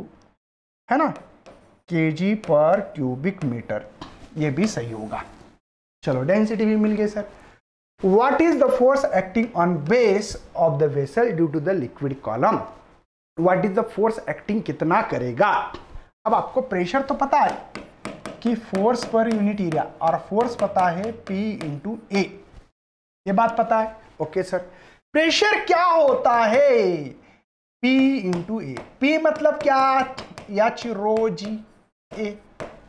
है ना के जी पर क्यूबिक मीटर ये भी सही होगा चलो डेंसिटी भी मिल गई sir what is the force acting on base of the vessel due to the liquid column what is the force acting कितना करेगा अब आपको प्रेशर तो पता है कि फोर्स पर यूनिट एरिया और फोर्स पता है P इंटू ए ये बात पता है ओके सर प्रेशर क्या होता है P इंटू ए पी मतलब क्या यच रो जी ए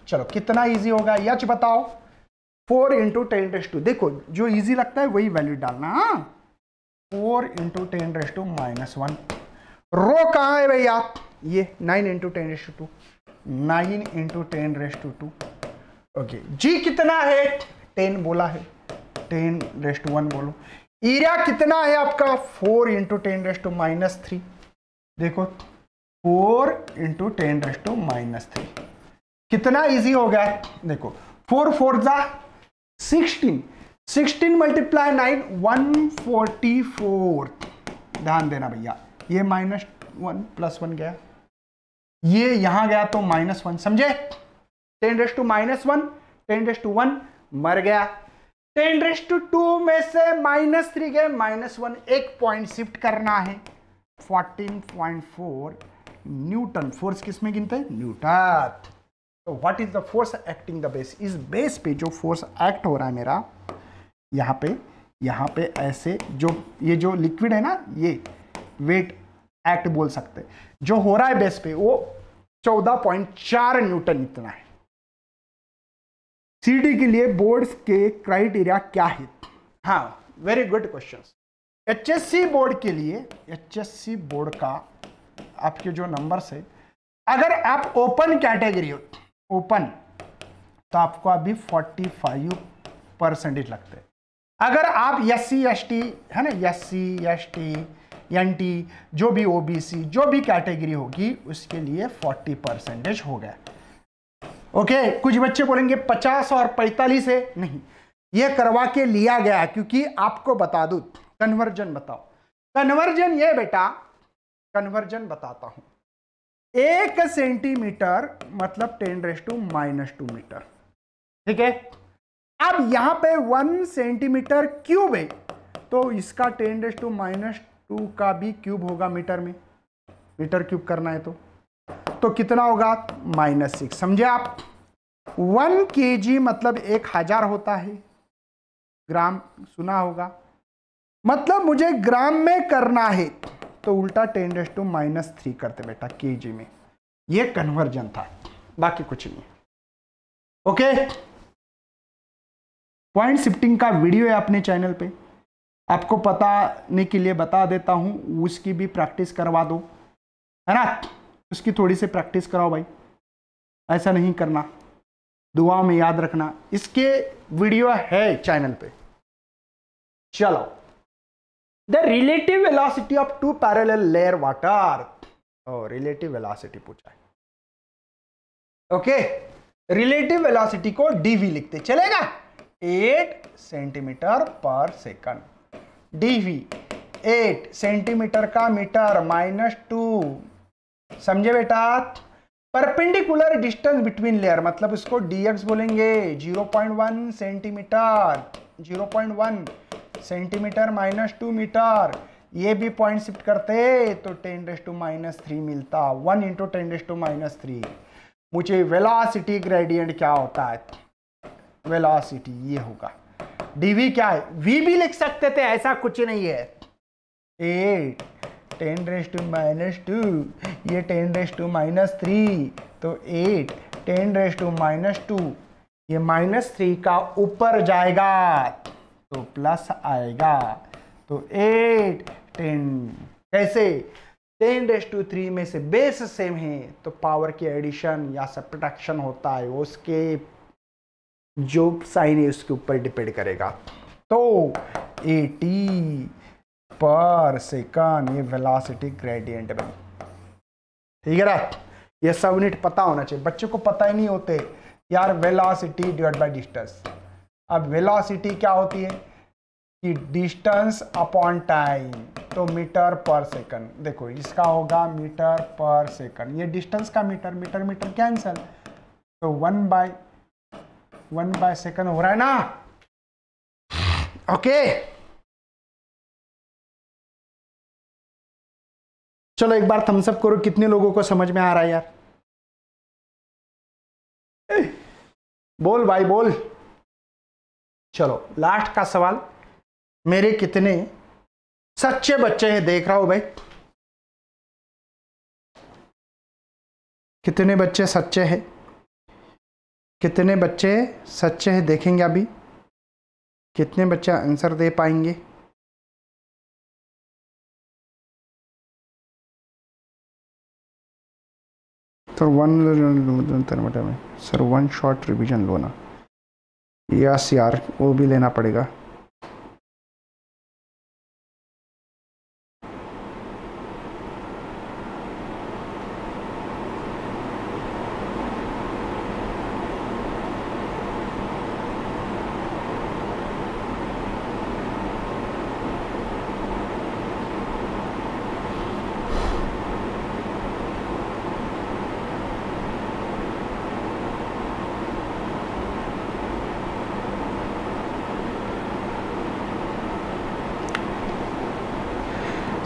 चलो कितना इजी होगा यच बताओ four into ten raise to देखो जो इजी लगता है वही वैल्यू डालना हाँ four into ten raise to minus one rho कहाँ है भाई आप ये nine into ten raise to nine into ten raise to two okay जी कितना है टेन बोला है टेन रेस टू वन बोलो एरिया कितना है आपका four into ten raise to minus three देखो four into ten raise to minus three कितना इजी हो गया देखो फोर फोर जा sixteen sixteen multiply nine one forty four ध्यान देना भैया ये माइनस वन प्लस वन गया ये यहां गया तो माइनस वन समझे ten raise to minus one ten raise to one मर गया टेन रेस टू टू में से माइनस थ्री गए माइनस वन एक पॉइंट शिफ्ट करना है fourteen point four newton force किसमें गिनते हैं newton what is the force acting the base इस बेस पे जो फोर्स एक्ट हो रहा है मेरा यहाँ पे यहाँ पे ऐसे जो ये जो लिक्विड है ना ये वेट एक्ट बोल सकते जो हो रहा है बेस पे वो 14.4 न्यूटन इतना है सीडी के लिए बोर्ड्स के क्राइटेरिया क्या है हाँ very good question HSC board के लिए एचएससी बोर्ड का आपके जो नंबर है अगर आप ओपन कैटेगरी हो ओपन तो आपको अभी 45 परसेंटेज लगते हैं अगर आप एस सी एस टी है ना S C S T N T जो भी ओ बी सी जो भी कैटेगरी होगी उसके लिए 40 परसेंटेज हो गया ओके कुछ बच्चे बोलेंगे 50 और 45 है नहीं ये करवा के लिया गया क्योंकि आपको बता दू कन्वर्जन बताओ कन्वर्जन ये बेटा कन्वर्जन बताता हूं एक सेंटीमीटर मतलब ten raise to minus two metre ठीक है अब यहां पे वन सेंटीमीटर क्यूब है तो इसका ten raise to minus two का भी क्यूब होगा मीटर में मीटर क्यूब करना है तो तो कितना होगा माइनस सिक्स समझे आप वन के जी मतलब एक हजार होता है ग्राम सुना होगा मतलब मुझे ग्राम में करना है तो उल्टा ten raise to minus three करते बेटा के जी में ये कन्वर्जन था बाकी कुछ नहीं ओके पॉइंट शिफ्टिंग का वीडियो है अपने चैनल पे आपको पता नहीं के लिए बता देता हूं उसकी भी प्रैक्टिस करवा दो है ना उसकी थोड़ी सी प्रैक्टिस कराओ भाई ऐसा नहीं करना दुआ में याद रखना इसके वीडियो है चैनल पे चलो the relative velocity of two parallel layer water oh relative velocity पूछा hai ओके रिलेटिव velocity को डीवी लिखते चलेगा एट सेंटीमीटर पर second dv एट सेंटीमीटर का मीटर माइनस टू समझे बेटा परपेंडिकुलर डिस्टेंस बिटवीन लेयर मतलब इसको डीएक्स बोलेंगे 0.1 centimetre centimetre minus two metre ये भी पॉइंट शिफ्ट करते तो ten raise to minus three मिलता one into ten raise to minus three मुझे वेलासिटी ग्रेडियंट क्या होता है वेलासिटी ये होगा डीवी क्या है वी भी लिख सकते थे ऐसा कुछ नहीं है A ten raise to minus two ये ten raise to minus three तो eight ten raise to minus two ये माइनस थ्री का ऊपर जाएगा तो प्लस आएगा तो एट टेन कैसे टेन डेस टू थ्री में से बेस सेम है तो पावर की एडिशन या सब्ट्रैक्शन होता है उसके जो साइन है उसके ऊपर डिपेंड करेगा तो एटी पर सेकंड ये वेलोसिटी ग्रेडियंट बन ठीक है ना ये सब यूनिट पता होना चाहिए बच्चों को पता ही नहीं होते यार वेलोसिटी डिवाइड बाय डिस्टेंस अब वेलोसिटी क्या होती है कि डिस्टेंस अपॉन टाइम तो मीटर पर सेकंड देखो इसका होगा मीटर पर सेकंड ये डिस्टेंस का मीटर मीटर मीटर कैंसल तो one by one by second हो रहा है ना ओके चलो एक बार थम्सअप करो कितने लोगों को समझ में आ रहा है यार बोल भाई बोल चलो लास्ट का सवाल मेरे कितने सच्चे बच्चे हैं देख रहा हूं भाई कितने बच्चे सच्चे हैं कितने बच्चे सच्चे हैं देखेंगे अभी कितने बच्चे आंसर दे पाएंगे sir one sir one short revision लो ना या यार वो भी लेना पड़ेगा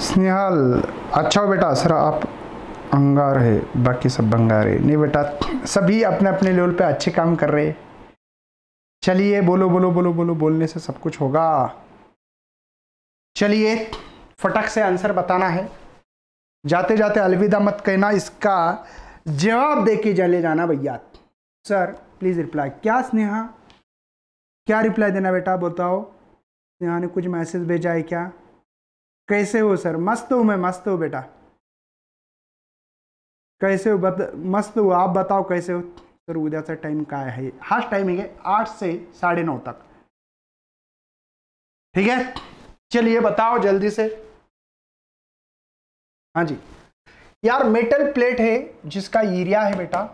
स्नेहाल अच्छा हो बेटा सर आप अंगार है बाकी सब बंगार है नहीं बेटा सभी अपने अपने लेवल पे अच्छे काम कर रहे चलिए बोलो बोलो बोलो बोलो बोलने से सब कुछ होगा चलिए फटक से आंसर बताना है जाते जाते अलविदा मत कहना इसका जवाब दे के चले जाना भैया सर प्लीज़ रिप्लाई क्या स्नेहा क्या रिप्लाई देना बेटा बताओ स्नेहा ने कुछ मैसेज भेजा है क्या कैसे हो सर मस्त हूँ मैं मस्त हूँ बेटा कैसे हो बत मस्त हो आप बताओ कैसे हो सर उद्याचा टाइम का है हाँ टाइम है आठ से साढ़े नौ तक ठीक है चलिए बताओ जल्दी से हाँ जी यार मेटल प्लेट है जिसका एरिया है बेटा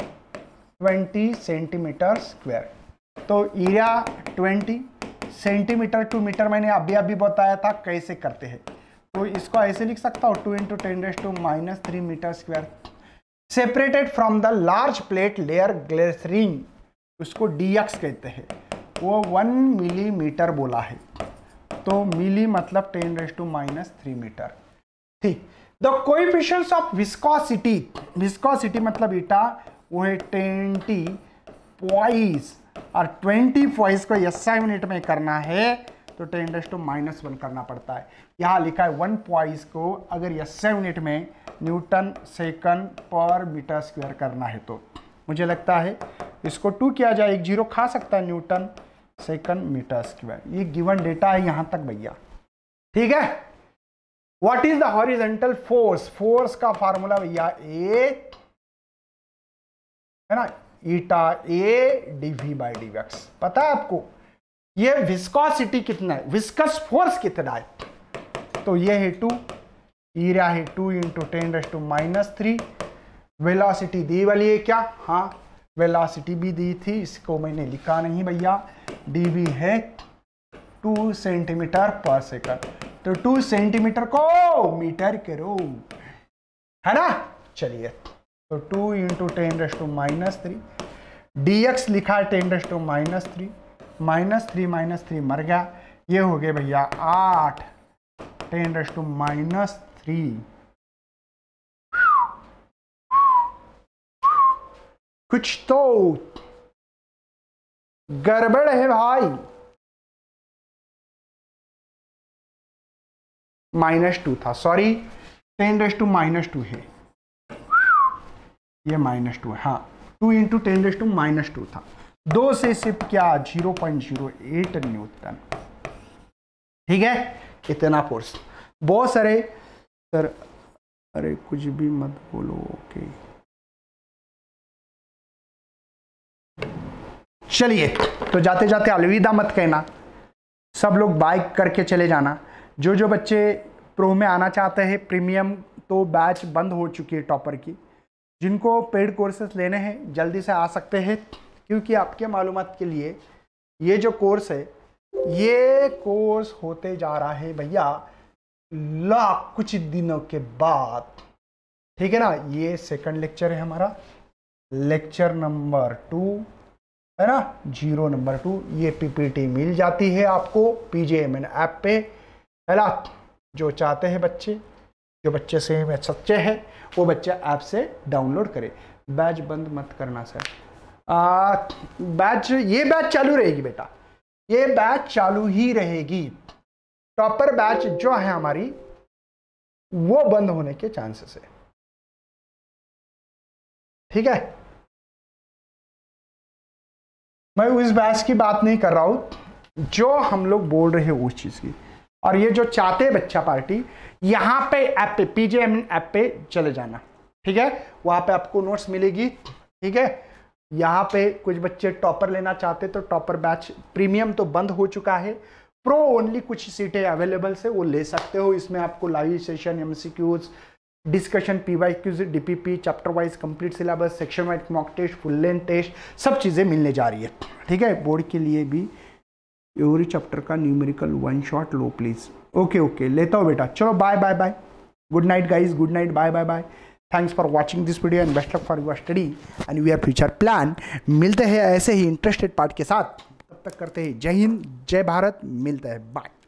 20 सेंटीमीटर स्क्वायर तो एरिया 20 सेंटीमीटर टू मीटर मैंने अभी अभी बताया था कैसे करते हैं तो इसको ऐसे लिख सकता हूँ two into ten raise to minus three metre square separated from the large plate layer glycerine उसको डी एक्स कहते हैं वो वन मिलीमीटर बोला है तो मिली मतलब ten raise to minus three metre ठीक the coefficients of viscosity viscosity मतलब ईटा वो है ट्वेंटी पॉइस और ट्वेंटी पॉइस को एस आई यूनिट में करना है तो ten index to minus one करना पड़ता है यहाँ लिखा है वन पॉइस को अगर यस्से यूनिट में न्यूटन सेकंड पर मीटर स्क्वायर करना है तो मुझे लगता है इसको टू किया जाए एक जीरो खा सकता है न्यूटन सेकंड मीटर स्क्वायर ये गिवन डेटा है यहाँ तक भैया ठीक है what is the horizontal force force का फार्मूला भैया ए है ना eta A D V by D पता है आपको ये विस्कोसिटी कितना है विस्कस फोर्स कितना है तो ये है टू एरिया है two into ten raise to minus three velocity दी वाली है क्या हाँ वेलासिटी भी दी थी इसको मैंने लिखा नहीं भैया डी बी है टू सेंटीमीटर पर सेकंड तो टू सेंटीमीटर को मीटर करो है ना चलिए तो two into ten raise to minus three D X लिखा है ten raise to minus three minus three minus three मर गया ये हो गए भैया आठ ten raise to minus three कुछ तो गड़बड़ है भाई माइनस टू था sorry ten raise to minus two है ये माइनस टू है हाँ two into ten raise to minus two था दो से सिर्फ क्या 0.08 न्यूटन ठीक है इतना फोर्स बहुत सारे सर अरे कुछ भी मत बोलो ओके चलिए तो जाते जाते अलविदा मत कहना सब लोग बाइक करके चले जाना जो जो बच्चे प्रो में आना चाहते हैं प्रीमियम तो बैच बंद हो चुकी है टॉपर की जिनको पेड कोर्सेस लेने हैं जल्दी से आ सकते हैं क्योंकि आपके मालूम के लिए ये जो कोर्स है ये कोर्स होते जा रहा है भैया लाख कुछ दिनों के बाद ठीक है ना ये सेकंड लेक्चर है हमारा लेक्चर नंबर टू है ना जीरो नंबर टू ये पीपीटी मिल जाती है आपको पीजेएमएन ऐप पे है ना जो चाहते हैं बच्चे जो बच्चे से सच्चे हैं वो बच्चे ऐप से डाउनलोड करें बैच बंद मत करना सर बैच ये बैच चालू रहेगी बेटा ये बैच चालू ही रहेगी टॉपर बैच जो है हमारी वो बंद होने के चांसेस है ठीक है मैं उस बैच की बात नहीं कर रहा हूं जो हम लोग बोल रहे हैं उस चीज की और ये जो चाहते बच्चा पार्टी यहां पे ऐप पे पीजेएम ऐप पे चले जाना ठीक है वहां पे आपको नोट्स मिलेगी ठीक है यहाँ पे कुछ बच्चे टॉपर लेना चाहते तो टॉपर बैच प्रीमियम तो बंद हो चुका है प्रो ओनली कुछ सीटें अवेलेबल है वो ले सकते हो इसमें आपको live session M discussion P Y Qs DPP chapter wise complete syllabus section wise mock test full length test सब चीज़ें मिलने जा रही है ठीक है बोर्ड के लिए भी एवरी चैप्टर का न्यूमेरिकल वन शॉट लो प्लीज़ ओके ओके लेता हूँ बेटा चलो bye bye bye good night guys good night bye bye bye thanks for watching this video and best luck for your study and your future plan मिलते हैं ऐसे ही interested part के साथ तब तक करते हैं जय हिंद जय भारत मिलते हैं बाय